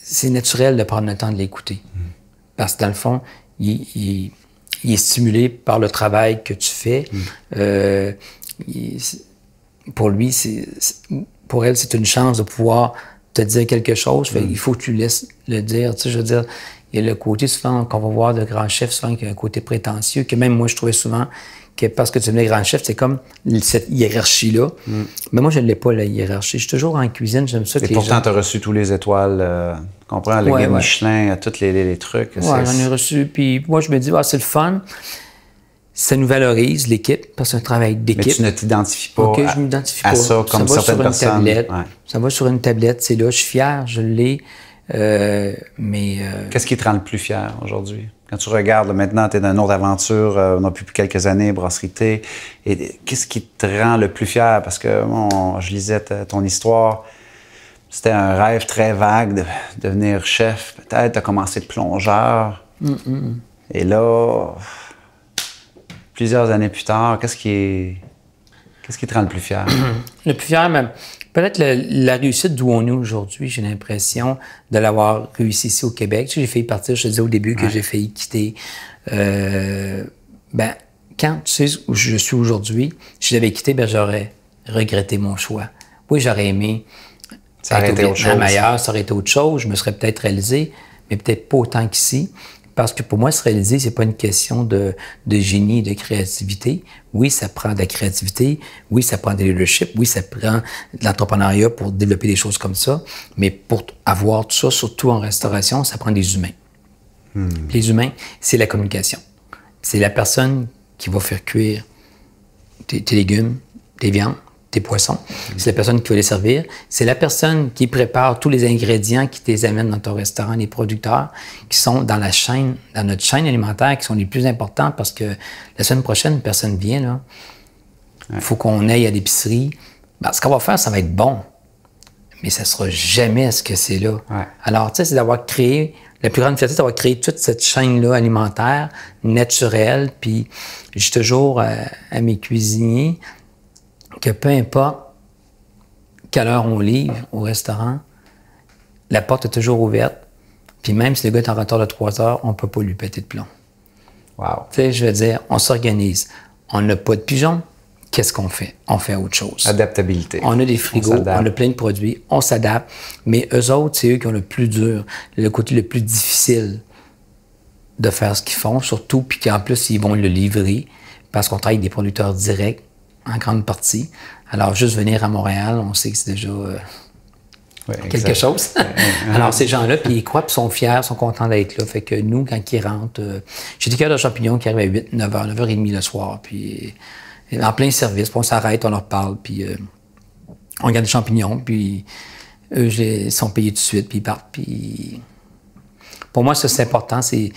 c'est naturel de prendre le temps de l'écouter. Hmm. Parce que dans le fond, il, il, il est stimulé par le travail que tu fais. Mm. Euh, pour lui, c'est, pour elle, c'est une chance de pouvoir te dire quelque chose. Mm. Il faut que tu laisses le dire. Tu je veux dire, il y a le côté souvent qu'on va voir de grands chefs, souvent qui a un côté prétentieux, que même moi, je trouvais souvent parce que tu devenais grand chef, c'est comme cette hiérarchie-là. Mm. Mais moi, je ne l'ai pas, la hiérarchie. Je suis toujours en cuisine, j'aime ça. Et pourtant, tu as reçu tous les étoiles, euh, tu comprends, le ouais, Michelin, tous les, trucs. Oui, j'en ai reçu. Puis moi, je me dis, ah, c'est le fun. Ça nous valorise, l'équipe, parce que c'est un travail d'équipe. Mais tu ne t'identifies pas, pas. ça comme ça certaines personnes. Tablette. Ça va sur une tablette, c'est là, je suis fier, je l'ai. Euh, mais. Euh, Qu'est-ce qui te rend le plus fier aujourd'hui? Quand tu regardes, maintenant, tu es dans une autre aventure, euh, on a plus quelques années, brasserie Et qu'est-ce qui te rend le plus fier? Parce que bon, je lisais ton histoire, c'était un rêve très vague de devenir chef. Peut-être, tu as commencé de plongeur. Et là, plusieurs années plus tard, qu'est-ce qui ce qui te rend le plus fier? (clears throat) le plus fier, même. Ben, peut-être la réussite d'où on est aujourd'hui, j'ai l'impression de l'avoir réussi ici au Québec. Tu j'ai failli partir, je te disais au début que j'ai failli quitter. Euh, ben, quand tu sais où je suis aujourd'hui, si l'avais quitté, ben, j'aurais regretté mon choix. Oui, j'aurais aimé. Ça aurait été autre chose. Ailleurs, ça aurait été autre chose. Je me serais peut-être réalisé, mais peut-être pas autant qu'ici. Parce que pour moi, se réaliser, c'est pas une question de, de génie, de créativité. Oui, ça prend de la créativité. Oui, ça prend des leadership. Oui, ça prend de l'entrepreneuriat pour développer des choses comme ça. Mais pour avoir tout ça, surtout en restauration, ça prend des humains. Hmm. Les humains, c'est la communication. C'est la personne qui va faire cuire tes légumes, tes viandes, tes poissons, c'est la personne qui va les servir, c'est la personne qui prépare tous les ingrédients qui les amènent dans ton restaurant, les producteurs qui sont dans la chaîne, dans notre chaîne alimentaire, qui sont les plus importants parce que la semaine prochaine, une personne vient, Il faut qu'on aille à l'épicerie. Ben, ce qu'on va faire, ça va être bon, mais ça ne sera jamais ce que c'est là. Alors, tu sais, c'est d'avoir créé, la plus grande fierté, c'est d'avoir créé toute cette chaîne-là alimentaire, naturelle, puis j'ai toujours euh, à mes cuisiniers, que peu importe quelle heure on livre au restaurant, la porte est toujours ouverte. Puis même si le gars est en retard de trois heures, on peut pas lui péter de plomb. Wow. Tu sais, je veux dire, on s'organise. On n'a pas de pigeons. Qu'est-ce qu'on fait? On fait autre chose. Adaptabilité. On a des frigos, on, on a plein de produits, on s'adapte. Mais eux autres, c'est eux qui ont le plus dur, le côté le plus difficile de faire ce qu'ils font, surtout, puis qu'en plus, ils vont le livrer parce qu'on travaille avec des producteurs directs en grande partie. Alors, juste venir à Montréal, on sait que c'est déjà euh, quelque chose. (laughs) Alors, ces gens-là, puis ils croient, puis sont fiers, sont contents d'être là. Fait que nous, quand ils rentrent, euh, j'ai des cœurs de champignons qui arrivent à 8, 9 h, 9 h 30 le soir, puis euh, en plein service, puis on s'arrête, on leur parle, puis on garde les champignons, puis eux, ils sont payés tout de suite, puis ils partent, Pour moi, c'est important. C'est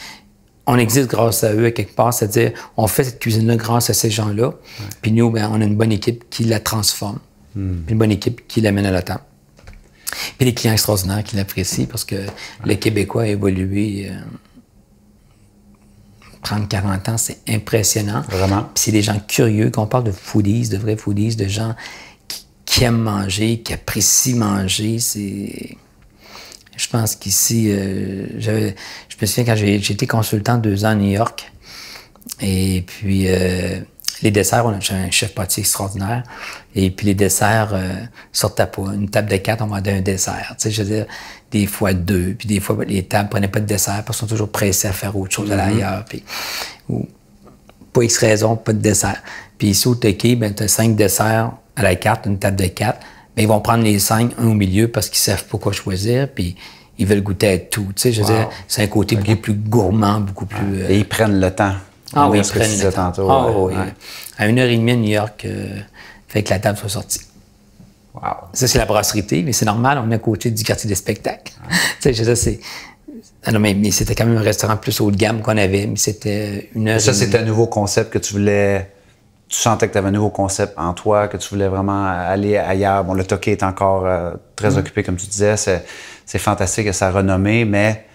on existe grâce à eux à quelque part, c'est-à-dire on fait cette cuisine-là grâce à ces gens-là. Puis nous, ben, on a une bonne équipe qui la transforme, hmm. une bonne équipe qui l'amène à la table. Puis les clients extraordinaires qui l'apprécient parce que les le Québécois a évolué Prendre euh, 30-40 ans, c'est impressionnant. Vraiment. Puis c'est des gens curieux, qu'on parle de foodies, de vrais foodies, de gens qui, qui aiment manger, qui apprécient manger, c'est je pense qu'ici, euh, je me souviens quand j'ai j'étais consultant deux ans à New York. Et puis, euh, les desserts, on a un chef pâtissier extraordinaire. Et puis, les desserts euh, sortaient pas. Une table de quatre, on vendait un dessert. Tu sais, je veux dire, des fois deux. Puis, des fois, les tables prenaient pas de dessert parce qu'ils sont toujours pressés à faire autre chose à mm-hmm. l'ailleurs, Puis, ou, pas X raison, pas de dessert. Puis, ici, au Tokyo, ben, tu as cinq desserts à la carte, une table de quatre mais ils vont prendre les cinq, un au milieu, parce qu'ils savent pourquoi choisir, puis ils veulent goûter à tout. Tu c'est un côté beaucoup plus gourmand, beaucoup plus... Euh, et ils prennent le temps. Ah oui, ils prennent le temps. ah, oui. À une heure et demie New York, euh, fait que la table soit sortie. Wow. Ça, c'est la brasserie mais c'est normal, on est à côté du quartier des spectacles. mais, c'était quand même un restaurant plus haut de gamme qu'on avait, mais c'était euh, une heure. ça, c'est un nouveau concept que tu voulais tu sentais que tu avais un nouveau concept en toi, que tu voulais vraiment aller ailleurs. Bon, le toqué est encore euh, très mm. occupé, comme tu disais. C'est, fantastique et sa renommée, mais.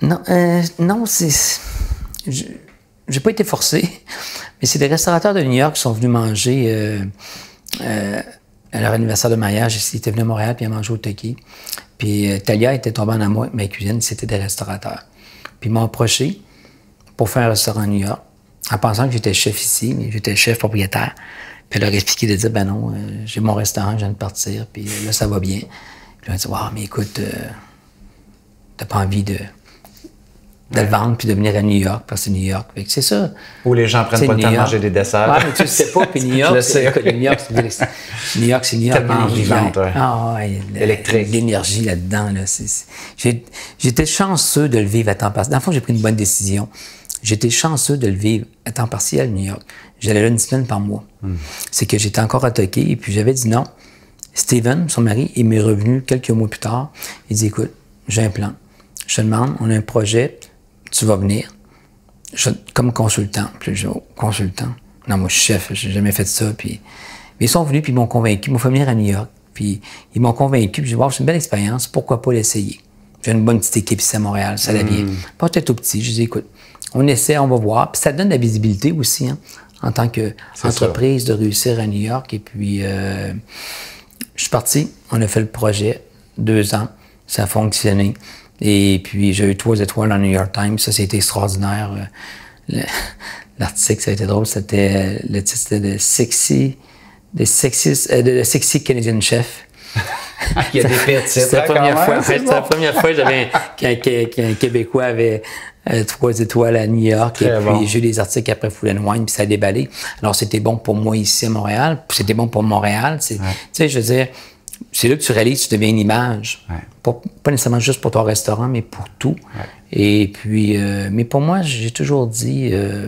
Non, euh, non c'est. J'ai pas été forcé, (laughs) mais c'est des restaurateurs de New York qui sont venus manger euh, à leur anniversaire de mariage. Ils étaient venus à Montréal puis ils manger au Tokyo. Puis Talia était tombée en amour avec ma cuisine, c'était des restaurateurs. Puis ils m'ont approché pour faire un restaurant à New York en pensant que j'étais chef ici, mais j'étais chef propriétaire. Puis leur expliquer de dire, ben non, euh, j'ai mon restaurant, je viens de partir, puis euh, là, ça va bien. Puis là, a dit, wow, mais écoute, euh, t'as pas envie de, le vendre puis de venir à New York, parce que c'est New York. c'est ça. Où les gens prennent pas le temps de manger des desserts. Ouais, mais tu sais pas, puis (laughs) New York, c'est New York, c'est New York, c'est New York. Tellement vivante, Ah Électrique. L'énergie là-dedans, là. là J'étais chanceux de le vivre à temps passé. Dans le fond, j'ai pris une bonne décision. J'étais chanceux de le vivre à temps partiel à New York. J'allais là une semaine par mois. Hmm. C'est que j'étais encore attaqué et puis j'avais dit non. Steven, son mari, il m'est revenu quelques mois plus tard. Il dit écoute, j'ai un plan. Je te demande, on a un projet, tu vas venir. comme consultant. plus je oh, consultant. Non, moi, je chef, j'ai jamais fait ça. Puis... Mais ils sont venus, puis ils m'ont convaincu. Ils m'ont fait venir à New York. Puis ils m'ont convaincu. Puis je dis, wow, c'est une belle expérience. Pourquoi pas l'essayer? J'ai une bonne petite équipe ici à Montréal, ça allait hmm. bien. Pas tout petit. Je dis, écoute, on essaie, on va voir. Puis ça donne de la visibilité aussi hein, en tant qu'entreprise de réussir à New York. Et puis, euh, je suis parti, on a fait le projet, deux ans, ça a fonctionné. Et puis, j'ai eu trois étoiles dans le New York Times, ça, c'était extraordinaire. Euh, (laughs) l'article, ça a été drôle, c'était euh, le titre, de Sexy, de sexy, de sexy Canadian Chef. (laughs) Il y a des (laughs) C'est la, hein, première fois, j'avais qu'un Québécois avait euh, trois étoiles à New York. et puis j'ai eu des articles après Full and Wine, puis ça a déballé. Alors c'était bon pour moi ici à Montréal, c'était bon pour Montréal. Tu sais, je veux dire, c'est là que tu réalises, tu deviens une image. Pas, nécessairement juste pour ton restaurant, mais pour tout. Et puis, euh, mais pour moi, j'ai toujours dit, euh,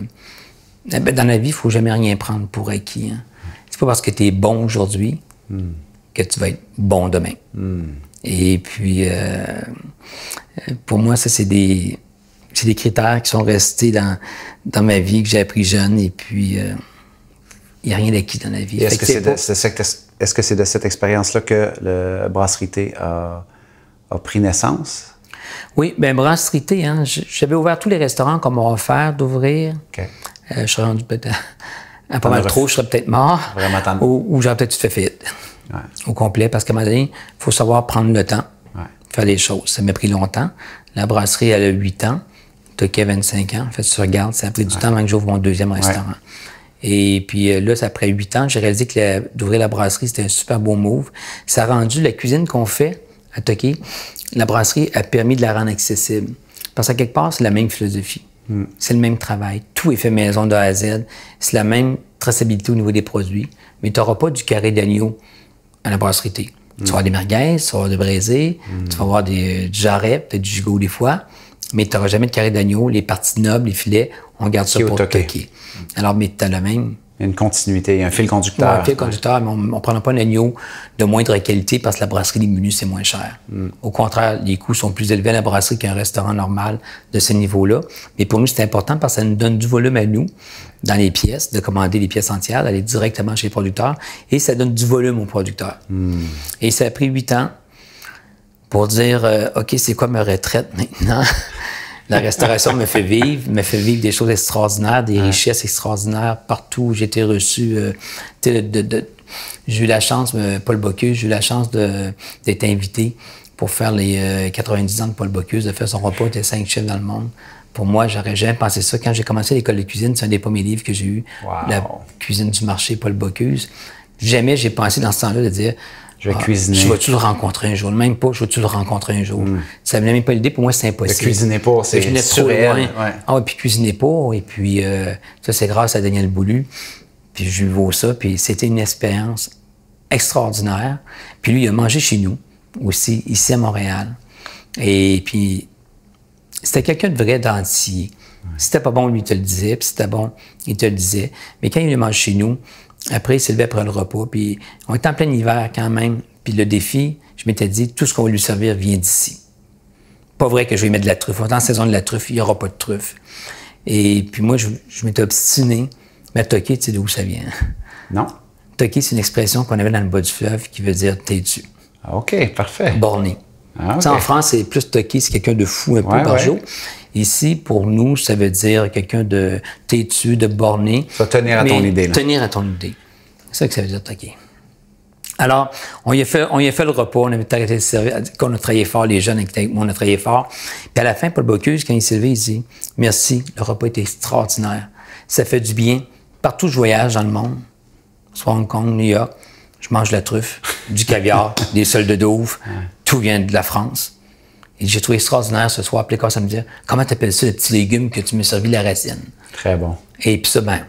eh ben, dans la vie, il faut jamais rien prendre pour acquis. Ce hein. C'est pas parce que tu es bon aujourd'hui hmm. que tu vas être bon demain. Hmm. Et puis, pour moi, ça, c'est des, c'est des critères qui sont restés dans, dans ma vie, que j'ai appris jeune, et puis euh, il n'y a rien d'acquis dans la vie. Est-ce que c'est de, cette expérience-là que le Brasserie a, a pris naissance? Oui, bien, Brasserie hein, j'avais ouvert tous les restaurants qu'on m'a offert d'ouvrir. Euh, je serais rendu peut-être à pas mal trop, je serais peut-être mort. Vraiment ou, ou j'aurais peut-être fait faillite au complet, parce qu'à un moment donné, il faut savoir prendre le temps, ouais. faire les choses. Ça m'a pris longtemps. La brasserie, elle a huit ans as 25 ans. En fait, tu regardes, ça a pris du temps avant que j'ouvre mon deuxième restaurant. Et puis euh, là, après huit ans, j'ai réalisé que d'ouvrir la brasserie, c'était un super beau move. Ça a rendu la cuisine qu'on fait à Tokyo, la brasserie a permis de la rendre accessible. Parce que quelque part, c'est la même philosophie. Hmm. C'est le même travail. Tout est fait maison de A à Z. C'est la même traçabilité au niveau des produits. Mais tu n'auras pas du carré d'agneau à la brasserie. T. Tu vas hmm. avoir des merguez, tu vas avoir des braisés, hmm. tu vas avoir euh, du jarret, peut-être du gigot des fois mais tu n'auras jamais de carré d'agneau. Les parties nobles, les filets, on garde ça pour toquer. Alors, mais tu as le même. Une continuité, un fil conducteur. un fil conducteur, mais on ne prendra pas un agneau de moindre qualité parce que la brasserie des menus, c'est moins cher. Hmm. Au contraire, les coûts sont plus élevés à la brasserie qu'un restaurant normal de ce niveau-là. Mais pour nous, c'est important parce que ça nous donne du volume à nous dans les pièces, de commander les pièces entières, d'aller directement chez les producteurs et ça donne du volume aux producteur. Hmm. Et ça a pris huit ans pour dire euh, OK, c'est quoi ma retraite maintenant? (laughs) La restauration me fait vivre, me fait vivre des choses extraordinaires, des richesses extraordinaires partout où j'ai reçu. Euh, de, j'ai eu la chance, euh, Paul Bocuse, j'ai eu la chance d'être invité pour faire les 90 ans de Paul Bocuse, de faire son repas des cinq chefs dans le monde. Pour moi, j'aurais jamais pensé ça. Quand j'ai commencé l'école de cuisine, c'est un des premiers livres que j'ai eu, La cuisine du marché, Paul Bocuse. Jamais j'ai pensé dans ce temps-là de dire je vais ah, cuisiner. Je vais-tu le rencontrer un jour? Même pas, je vais-tu le rencontrer un jour? Hmm. Ça ne venait même pas l'idée, pour moi, c'est impossible. Ne cuisinez pas, c'est surréel. Ouais. Ah puis cuisiner pas, et puis euh, ça, c'est grâce à Daniel Boulu. Puis je lui vaux ça, puis c'était une expérience extraordinaire. Puis lui, il a mangé chez nous, aussi, ici à Montréal. Et puis, c'était quelqu'un de vrai dentier. Si c'était pas bon, lui, il te le disait, puis c'était bon, il te le disait. Mais quand il a mangé chez nous, après, il s'est après le repas. Puis on était en plein hiver quand même. Puis le défi, je m'étais dit, tout ce qu'on va lui servir vient d'ici. Pas vrai que je vais mettre de la truffe. Dans la saison de la truffe, il n'y aura pas de truffe. Et puis moi, je, m'étais obstiné. Mais toqué, tu sais d'où ça vient? Non. Toqué, c'est une expression qu'on avait dans le bas du fleuve qui veut dire têtu. Ah, OK, parfait. Borné. Ah, En France, c'est plus toqué, c'est quelqu'un de fou un peu par jour. Ici, pour nous, ça veut dire quelqu'un de têtu, de borné. Ça tenir à ton idée. Là. Tenir à ton idée. C'est ça que ça veut dire Alors, on y, a fait, le repas, on a qu'on a travaillé fort, les jeunes avec moi, on a travaillé fort. Puis à la fin, Paul Bocuse, quand il s'est levé, il dit Merci, le repas était extraordinaire. Ça fait du bien. Partout où je voyage dans le monde, soit Hong Kong, New York, je mange la truffe, du caviar, (laughs) des soldes de douve, tout vient de la France. J'ai trouvé extraordinaire ce soir. Puis les ça me dit Comment t'appelles ça le petit légume que tu m'as servi la racine Très bon. Et puis ça, ben,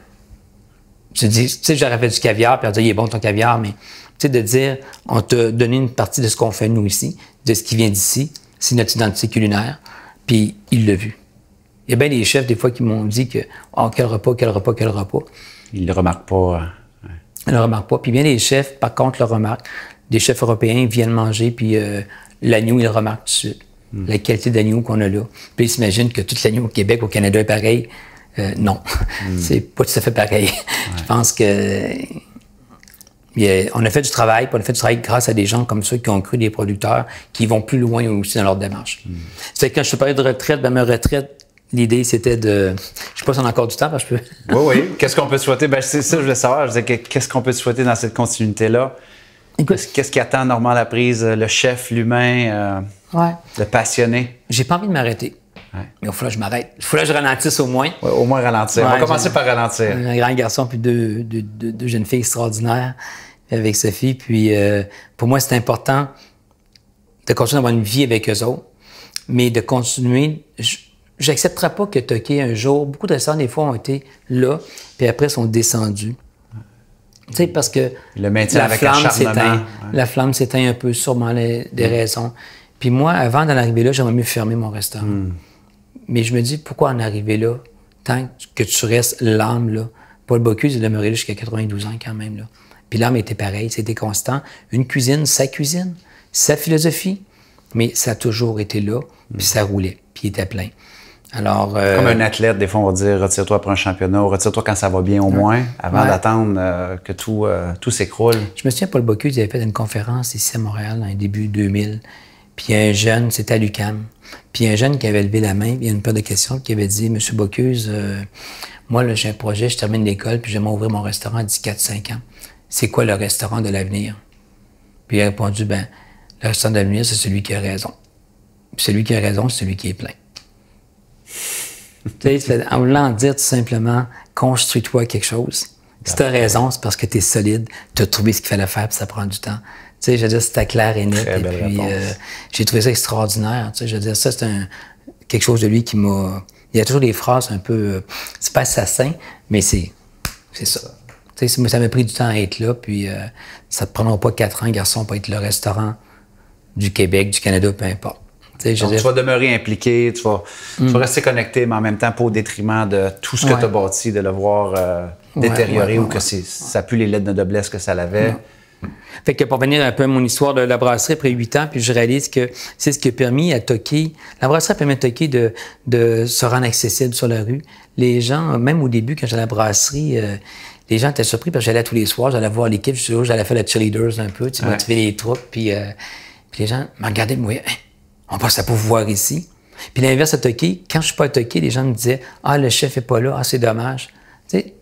tu dis, tu sais, j'aurais fait du caviar, puis on dit, il est bon ton caviar, mais tu sais, de dire, on t'a donné une partie de ce qu'on fait nous ici, de ce qui vient d'ici, c'est notre identité culinaire, puis il l'a vu. Il y a bien des chefs, des fois, qui m'ont dit que, oh, quel repas, quel repas, quel repas. Ils ne le remarquent pas. Hein. Ils ne le remarquent pas. Puis bien les chefs, par contre, le remarquent. Des chefs européens viennent manger, puis euh, l'agneau, ils le remarquent tout de suite. Hmm. La qualité d'agneau qu'on a là. Puis ils s'imaginent que toute l'agneau au Québec, au Canada est pareil. Euh, non, hmm. (laughs) c'est pas tout à fait pareil. Je pense que on a fait du travail, puis on a fait du travail grâce à des gens comme ceux qui ont cru des producteurs, qui vont plus loin aussi dans leur démarche. Hmm. C'est quand je te parlais de retraite, ben ma retraite, l'idée c'était de, je sais pas si on a encore du temps, parce que je peux. (laughs) oui, oui. Qu'est-ce qu'on peut souhaiter Ben c'est ça, je voulais savoir. Je disais qu'est-ce qu'on peut souhaiter dans cette continuité là Qu'est-ce qui attend normalement la prise, euh, le chef, l'humain euh? ouais. de passionné. J'ai pas envie de m'arrêter. Mais il faut que je m'arrête. Il faut que je ralentisse au moins. au moins ralentir. On va commencer par ralentir. Un grand garçon, puis deux, jeunes filles extraordinaires avec Sophie. Puis euh, pour moi, c'est important de continuer d'avoir une vie avec eux autres, mais de continuer. J'accepterai pas que Toqué un jour, beaucoup de personnes, des fois, ont été là, puis après, sont descendus. Tu sais, parce que le la, avec flamme s'éteint. la flamme s'éteint un peu, sûrement des mm. raisons. Puis moi, avant d'en arriver là, j'aimerais mieux fermer mon restaurant. Hmm. Mais je me dis, pourquoi en arriver là, tant que tu restes l'âme, là? Paul Bocuse est demeuré jusqu'à 92 ans quand même, là. Puis l'âme était pareille, c'était constant. Une cuisine, sa cuisine, sa philosophie, mais ça a toujours été là, puis ça roulait, puis il était plein. Alors, euh, Comme un athlète, des fois, on va dire retire-toi pour un championnat retire-toi quand ça va bien au moins, avant d'attendre euh, que tout, euh, tout s'écroule. Je me souviens, Paul Bocuse avait fait une conférence ici à Montréal en début 2000. Puis un jeune, c'était à l'UCAM. Puis un jeune qui avait levé la main, il y a une paire de questions, qui avait dit Monsieur Bocuse, euh, moi, j'ai un projet, je termine l'école, puis j'aimerais ouvrir mon restaurant 10, 4-5 ans. C'est quoi le restaurant de l'avenir Puis il a répondu Ben, le restaurant de l'avenir, c'est celui qui a raison. Puis celui qui a raison, c'est celui qui est plein. (laughs) tu en voulant dire tout simplement Construis-toi quelque chose. Si tu as raison, c'est parce que tu es solide, tu as trouvé ce qu'il fallait faire, puis ça prend du temps sais, je veux dire, c'était clair et net. et puis, euh, j'ai trouvé ça extraordinaire. Tu sais, je veux dire, ça, c'est quelque chose de lui qui m'a. Il y a toujours des phrases un peu. Euh, c'est pas assassin, mais c'est. C'est ça. Tu sais, ça m'a pris du temps à être là, puis euh, ça te prendra pas quatre ans, garçon, pour être le restaurant du Québec, du Canada, peu importe. Tu, vas demeurer impliqué, tu vas, mm. rester connecté, mais en même temps, pas au détriment de tout ce que tu as bâti, de le voir détériorer ou que ça pue les lettres de noblesse que ça l'avait. Fait que pour venir un peu à mon histoire de la brasserie après huit ans, puis je réalise que c'est ce qui a permis à Toki, la brasserie a permis à Toki de, se rendre accessible sur la rue. Les gens, même au début, quand j'allais la brasserie, euh, les gens étaient surpris parce que j'allais tous les soirs, j'allais voir l'équipe, j'allais faire la cheerleaders un peu, tu sais, motiver les troupes, puis, euh, les gens m'ont regardé, me disaient, hein, on passe à pouvoir ici. Puis l'inverse à Toki, quand je suis pas à Toki, les gens me disaient, ah, le chef est pas là, ah, c'est dommage. Tu sais,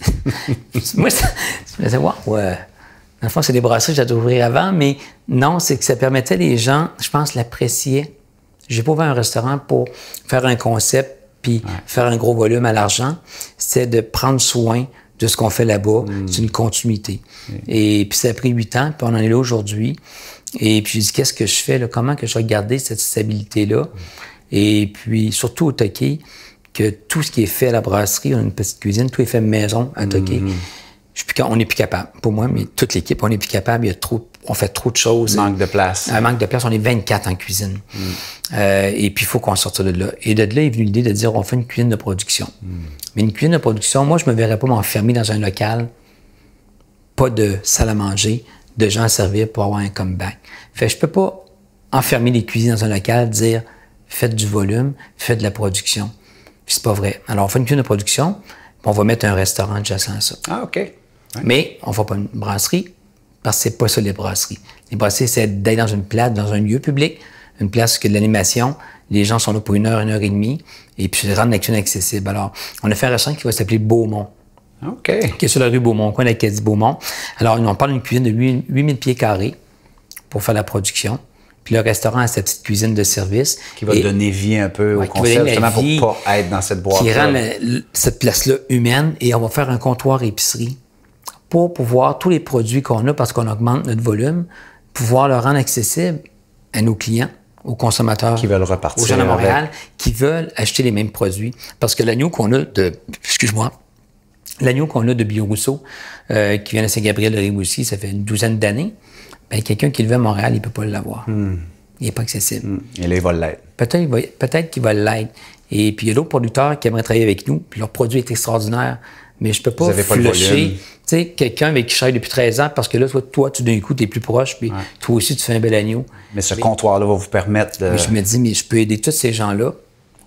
(laughs) moi, je me disais, ouais dans fond, c'est des brasseries que j'avais ouvrées avant, mais non, c'est que ça permettait les gens, je pense, l'apprécier. J'ai pas ouvert un restaurant pour faire un concept puis faire un gros volume à l'argent. C'est de prendre soin de ce qu'on fait là-bas. Mm. C'est une continuité. Et puis ça a pris huit ans, puis on en est là aujourd'hui. Et puis je dis qu'est-ce que je fais là? Comment que je vais garder cette stabilité-là? Mm. Et puis surtout au Tokyo, que tout ce qui est fait à la brasserie, on a une petite cuisine, tout est fait maison à Tokyo. Mm on n'est plus capable. Pour moi, mais toute l'équipe, on n'est plus capable. trop, on fait trop de choses. Manque de place. Un manque de place. On est 24 en cuisine. Mm. Euh, et puis, il faut qu'on sorte de là. Et de là est venue l'idée de dire, on fait une cuisine de production. Mm. Mais une cuisine de production, moi, je me verrais pas m'enfermer dans un local, pas de salle à manger, de gens à servir pour avoir un comeback. Fait, je peux pas enfermer les cuisines dans un local, dire, faites du volume, faites de la production. Puis, c'est pas vrai. Alors, on fait une cuisine de production. On va mettre un restaurant adjacent à ça. Ah, OK. Mais on ne fait pas une brasserie parce que c'est pas ça les brasseries. Les brasseries, c'est d'aller dans une place, dans un lieu public, une place que de l'animation, les gens sont là pour une heure, une heure et demie, et puis rendre l'action accessible. Alors, on a fait un restaurant qui va s'appeler Beaumont. OK. Qui est sur la rue Beaumont, coin de la Beaumont. Alors, on parle d'une cuisine de 8000 pieds carrés pour faire la production. Puis le restaurant a sa petite cuisine de service. Qui va donner vie un peu au concept, justement, pour ne pas être dans cette boîte. Qui rend cette place-là humaine. Et on va faire un comptoir épicerie pour pouvoir, tous les produits qu'on a parce qu'on augmente notre volume, pouvoir le rendre accessible à nos clients, aux consommateurs, qui veulent repartir aux gens de Montréal, qui veulent acheter les mêmes produits. Parce que l'agneau qu'on a de, excuse-moi, l'agneau qu'on a de Bio euh, qui vient de Saint-Gabriel de Ribouski, ça fait une douzaine d'années, ben, quelqu'un qui le veut à Montréal, il ne peut pas l'avoir. Hmm. Il n'est pas accessible. Hmm. Et là, il va l'être. Peut-être, peut-être qu'il va l'être. Et puis, il y a d'autres producteurs qui aimeraient travailler avec nous, puis leur produit est extraordinaire mais je peux pas flusher quelqu'un avec qui je travaille depuis 13 ans parce que là, toi, toi tu d'un coup, tu es plus proche, puis toi aussi, tu fais un bel agneau. Mais ce comptoir-là va vous permettre de. je me dis, mais je peux aider tous ces gens-là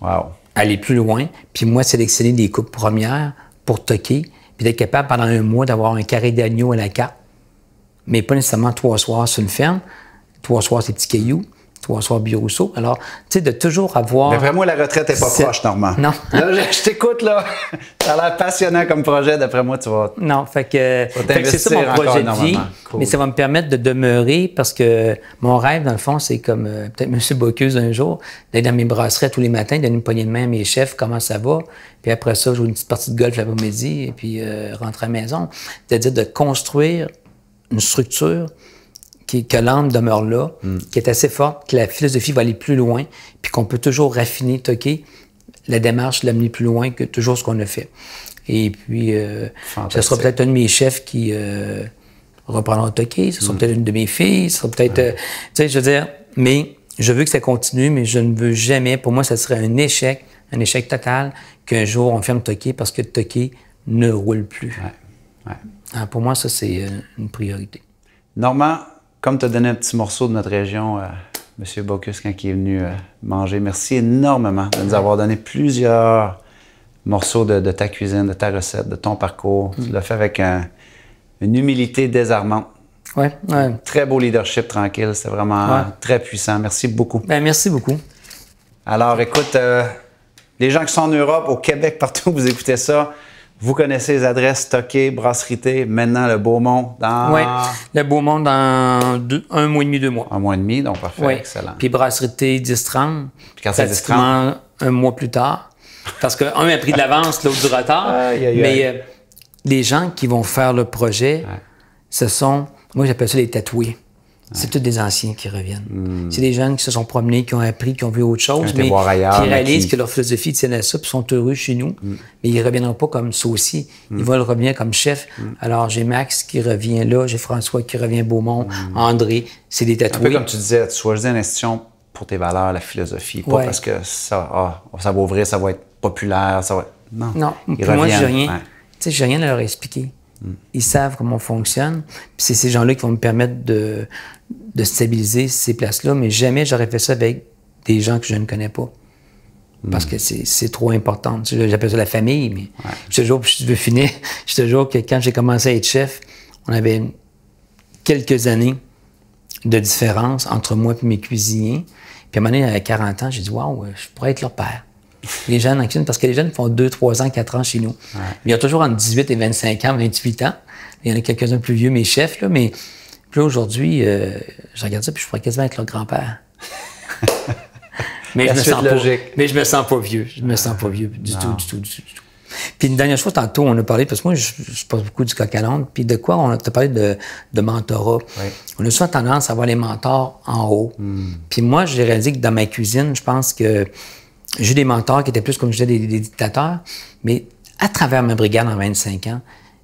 à aller plus loin, puis moi, sélectionner des coupes premières pour toquer, puis d'être capable pendant un mois d'avoir un carré d'agneau à la carte, mais pas nécessairement trois soirs sur une ferme, trois soirs, c'est petits cailloux François Birousseau. Alors, tu sais, de toujours avoir. Mais vraiment, la retraite n'est pas proche, Normand. Non. là, je, t'écoute, là. (laughs) Ça a l'air passionnant comme projet. D'après moi, tu vas. Non, fait que. c'est ça mon projet de vie. Mais ça va me permettre de demeurer parce que mon rêve, dans le fond, c'est comme euh, peut-être M. Bocuse un jour, d'aller dans mes brasseries tous les matins, donner une poignée de main à mes chefs, comment ça va. Puis après ça, je joue une petite partie de golf l'après-midi et puis euh, rentrer à la maison. C'est-à-dire de construire une structure que l'âme demeure là, mm. qui est assez forte, que la philosophie va aller plus loin, puis qu'on peut toujours raffiner, toquer la démarche, l'amener plus loin que toujours ce qu'on a fait. Et puis, euh, ce sera peut-être un de mes chefs qui euh, reprendra toquer, ce sera mm. peut-être une de mes filles, ce sera peut-être... Euh, tu sais, je veux dire, mais je veux que ça continue, mais je ne veux jamais, pour moi, ça serait un échec, un échec total, qu'un jour on ferme toquer parce que toquer ne roule plus. Ouais. Ouais. Ah, pour moi, ça, c'est euh, une priorité. Normand, comme tu as donné un petit morceau de notre région, euh, Monsieur M. Bocus, quand il est venu euh, manger, merci énormément de nous avoir donné plusieurs morceaux de, ta cuisine, de ta recette, de ton parcours. Tu mm. l'as fait avec une humilité désarmante. Ouais, oui. Très beau leadership tranquille. c'est vraiment très puissant. Merci beaucoup. Ben, merci beaucoup. Alors, écoute, euh, les gens qui sont en Europe, au Québec, partout où vous écoutez ça, vous connaissez les adresses stockées, brasserité. maintenant le Beaumont dans. Oui, le Beaumont dans un mois et demi, deux mois. Un mois et demi, donc parfait, excellent. Puis brasserité, 10-30. Puis quand c'est Un mois plus tard. Parce qu'un a pris de l'avance, l'autre du retard. Mais euh, les gens qui vont faire le projet, ce sont, moi j'appelle ça les tatoués. C'est tous des anciens qui reviennent. Hmm. C'est des jeunes qui se sont promenés, qui ont appris, qui ont vu autre chose, mais qui réalisent que leur philosophie tient à ça, sont heureux chez nous. Hmm. Mais ils ne reviendront pas comme sauci. Ils hmm. veulent revenir comme chef. Alors, j'ai Max qui revient là, j'ai François qui revient Beaumont, André, c'est des tatouages. Un peu comme tu disais, tu choisis une institution pour tes valeurs, la philosophie, pas parce que ça, ah, ça va ouvrir, ça va être populaire, Non, non. moi, je n'ai rien à leur expliquer. Ils savent comment on fonctionne. C'est ces gens-là qui vont me permettre de, stabiliser ces places-là, mais jamais j'aurais fait ça avec des gens que je ne connais pas. Parce hmm. que c'est trop important. J'appelle ça la famille, mais je te je veux finir, (laughs) je te jure que quand j'ai commencé à être chef, on avait quelques années de différence entre moi et mes cuisiniers. Puis à un moment donné, à 40 ans, j'ai dit Waouh, je pourrais être leur père. Les jeunes en cuisine, parce que les jeunes font 2, 3 ans, 4 ans chez nous. Il y a toujours entre 18 et 25 ans, 28 ans. Il y en a quelques-uns plus vieux, mes chefs, là, mais plus aujourd'hui, euh, je regarde ça puis je pourrais quasiment être leur grand-père. (laughs) mais, je me mais je me sens pas vieux. Je me sens pas vieux du tout, du tout, du tout. Puis une dernière chose, tantôt, on a parlé, parce que moi, je, je beaucoup du coq à puis de quoi on a parlé de, de mentorat. On a souvent tendance à avoir les mentors en haut. Hmm. Puis moi, j'ai réalisé que dans ma cuisine, je pense que j'ai eu des mentors qui étaient plus, comme je disais, des, dictateurs, mais à travers ma brigade en 25 ans,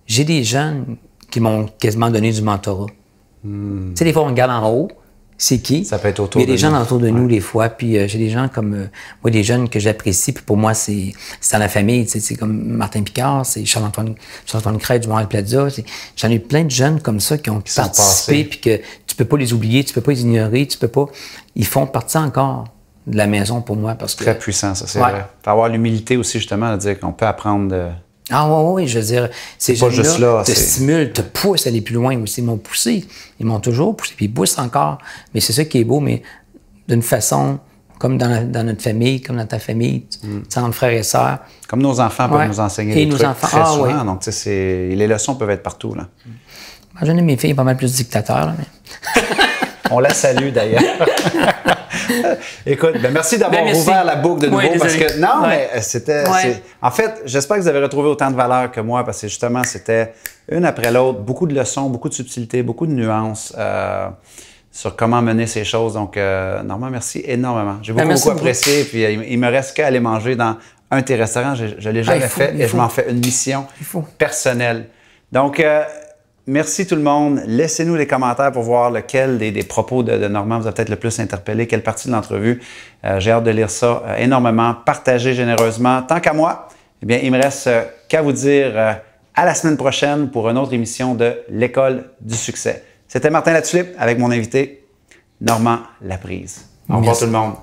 j'ai des jeunes qui m'ont quasiment donné du mentorat. Hmm. Tu sais, des fois, on regarde en haut, c'est qui. Ça peut être autour de y a des gens autour de nous, des fois. Puis euh, j'ai des gens comme, euh, moi, des jeunes que j'apprécie. Puis pour moi, c'est dans la famille. c'est comme Martin Picard, c'est Charles-Antoine Charles Crête du Plaza. J'en ai eu plein de jeunes comme ça qui ont participé. Puis que tu peux pas les oublier, tu peux pas les ignorer, tu peux pas. Ils font partie encore de la maison pour moi. Parce que... Très puissant, ça, c'est vrai. Faut avoir l'humilité aussi, justement, de dire qu'on peut apprendre de... Ah oui, oui, je veux dire, c'est gens-là te stimulent, te poussent à aller plus loin aussi. Ils m'ont poussé, ils m'ont toujours poussé, puis ils poussent encore. Mais c'est ça qui est beau, mais d'une façon comme dans, notre famille, comme dans ta famille, mm. entre frères et sœurs. Comme nos enfants peuvent nous enseigner et des nos trucs très ah souvent, ouais. donc c'est les leçons peuvent être partout. Là. J'en ai mes filles pas mal plus dictateurs, mais... (laughs) On la salue d'ailleurs. (laughs) Écoute, ben, merci d'avoir ben, ouvert la boucle de nouveau parce que non, mais c'était. En fait, j'espère que vous avez retrouvé autant de valeur que moi parce que justement, c'était une après l'autre, beaucoup de leçons, beaucoup de subtilités, beaucoup de nuances. Euh, sur comment mener ces choses. Donc, euh, merci énormément. J'ai ben, beaucoup, apprécié. Puis, euh, il, me reste qu'à aller manger dans un de tes restaurants. Je ne l'ai ah, jamais fait et je m'en fais une mission personnelle. Donc, euh, Merci tout le monde. Laissez-nous les commentaires pour voir lequel des, propos de, Normand vous a peut-être le plus interpellé, quelle partie de l'entrevue. Euh, j'ai hâte de lire ça euh, énormément. Partagez généreusement. Tant qu'à moi, eh bien, il me reste euh, qu'à vous dire à la semaine prochaine pour une autre émission de L'école du succès. C'était Martin Latulippe avec mon invité Normand Laprise. Au revoir tout le monde.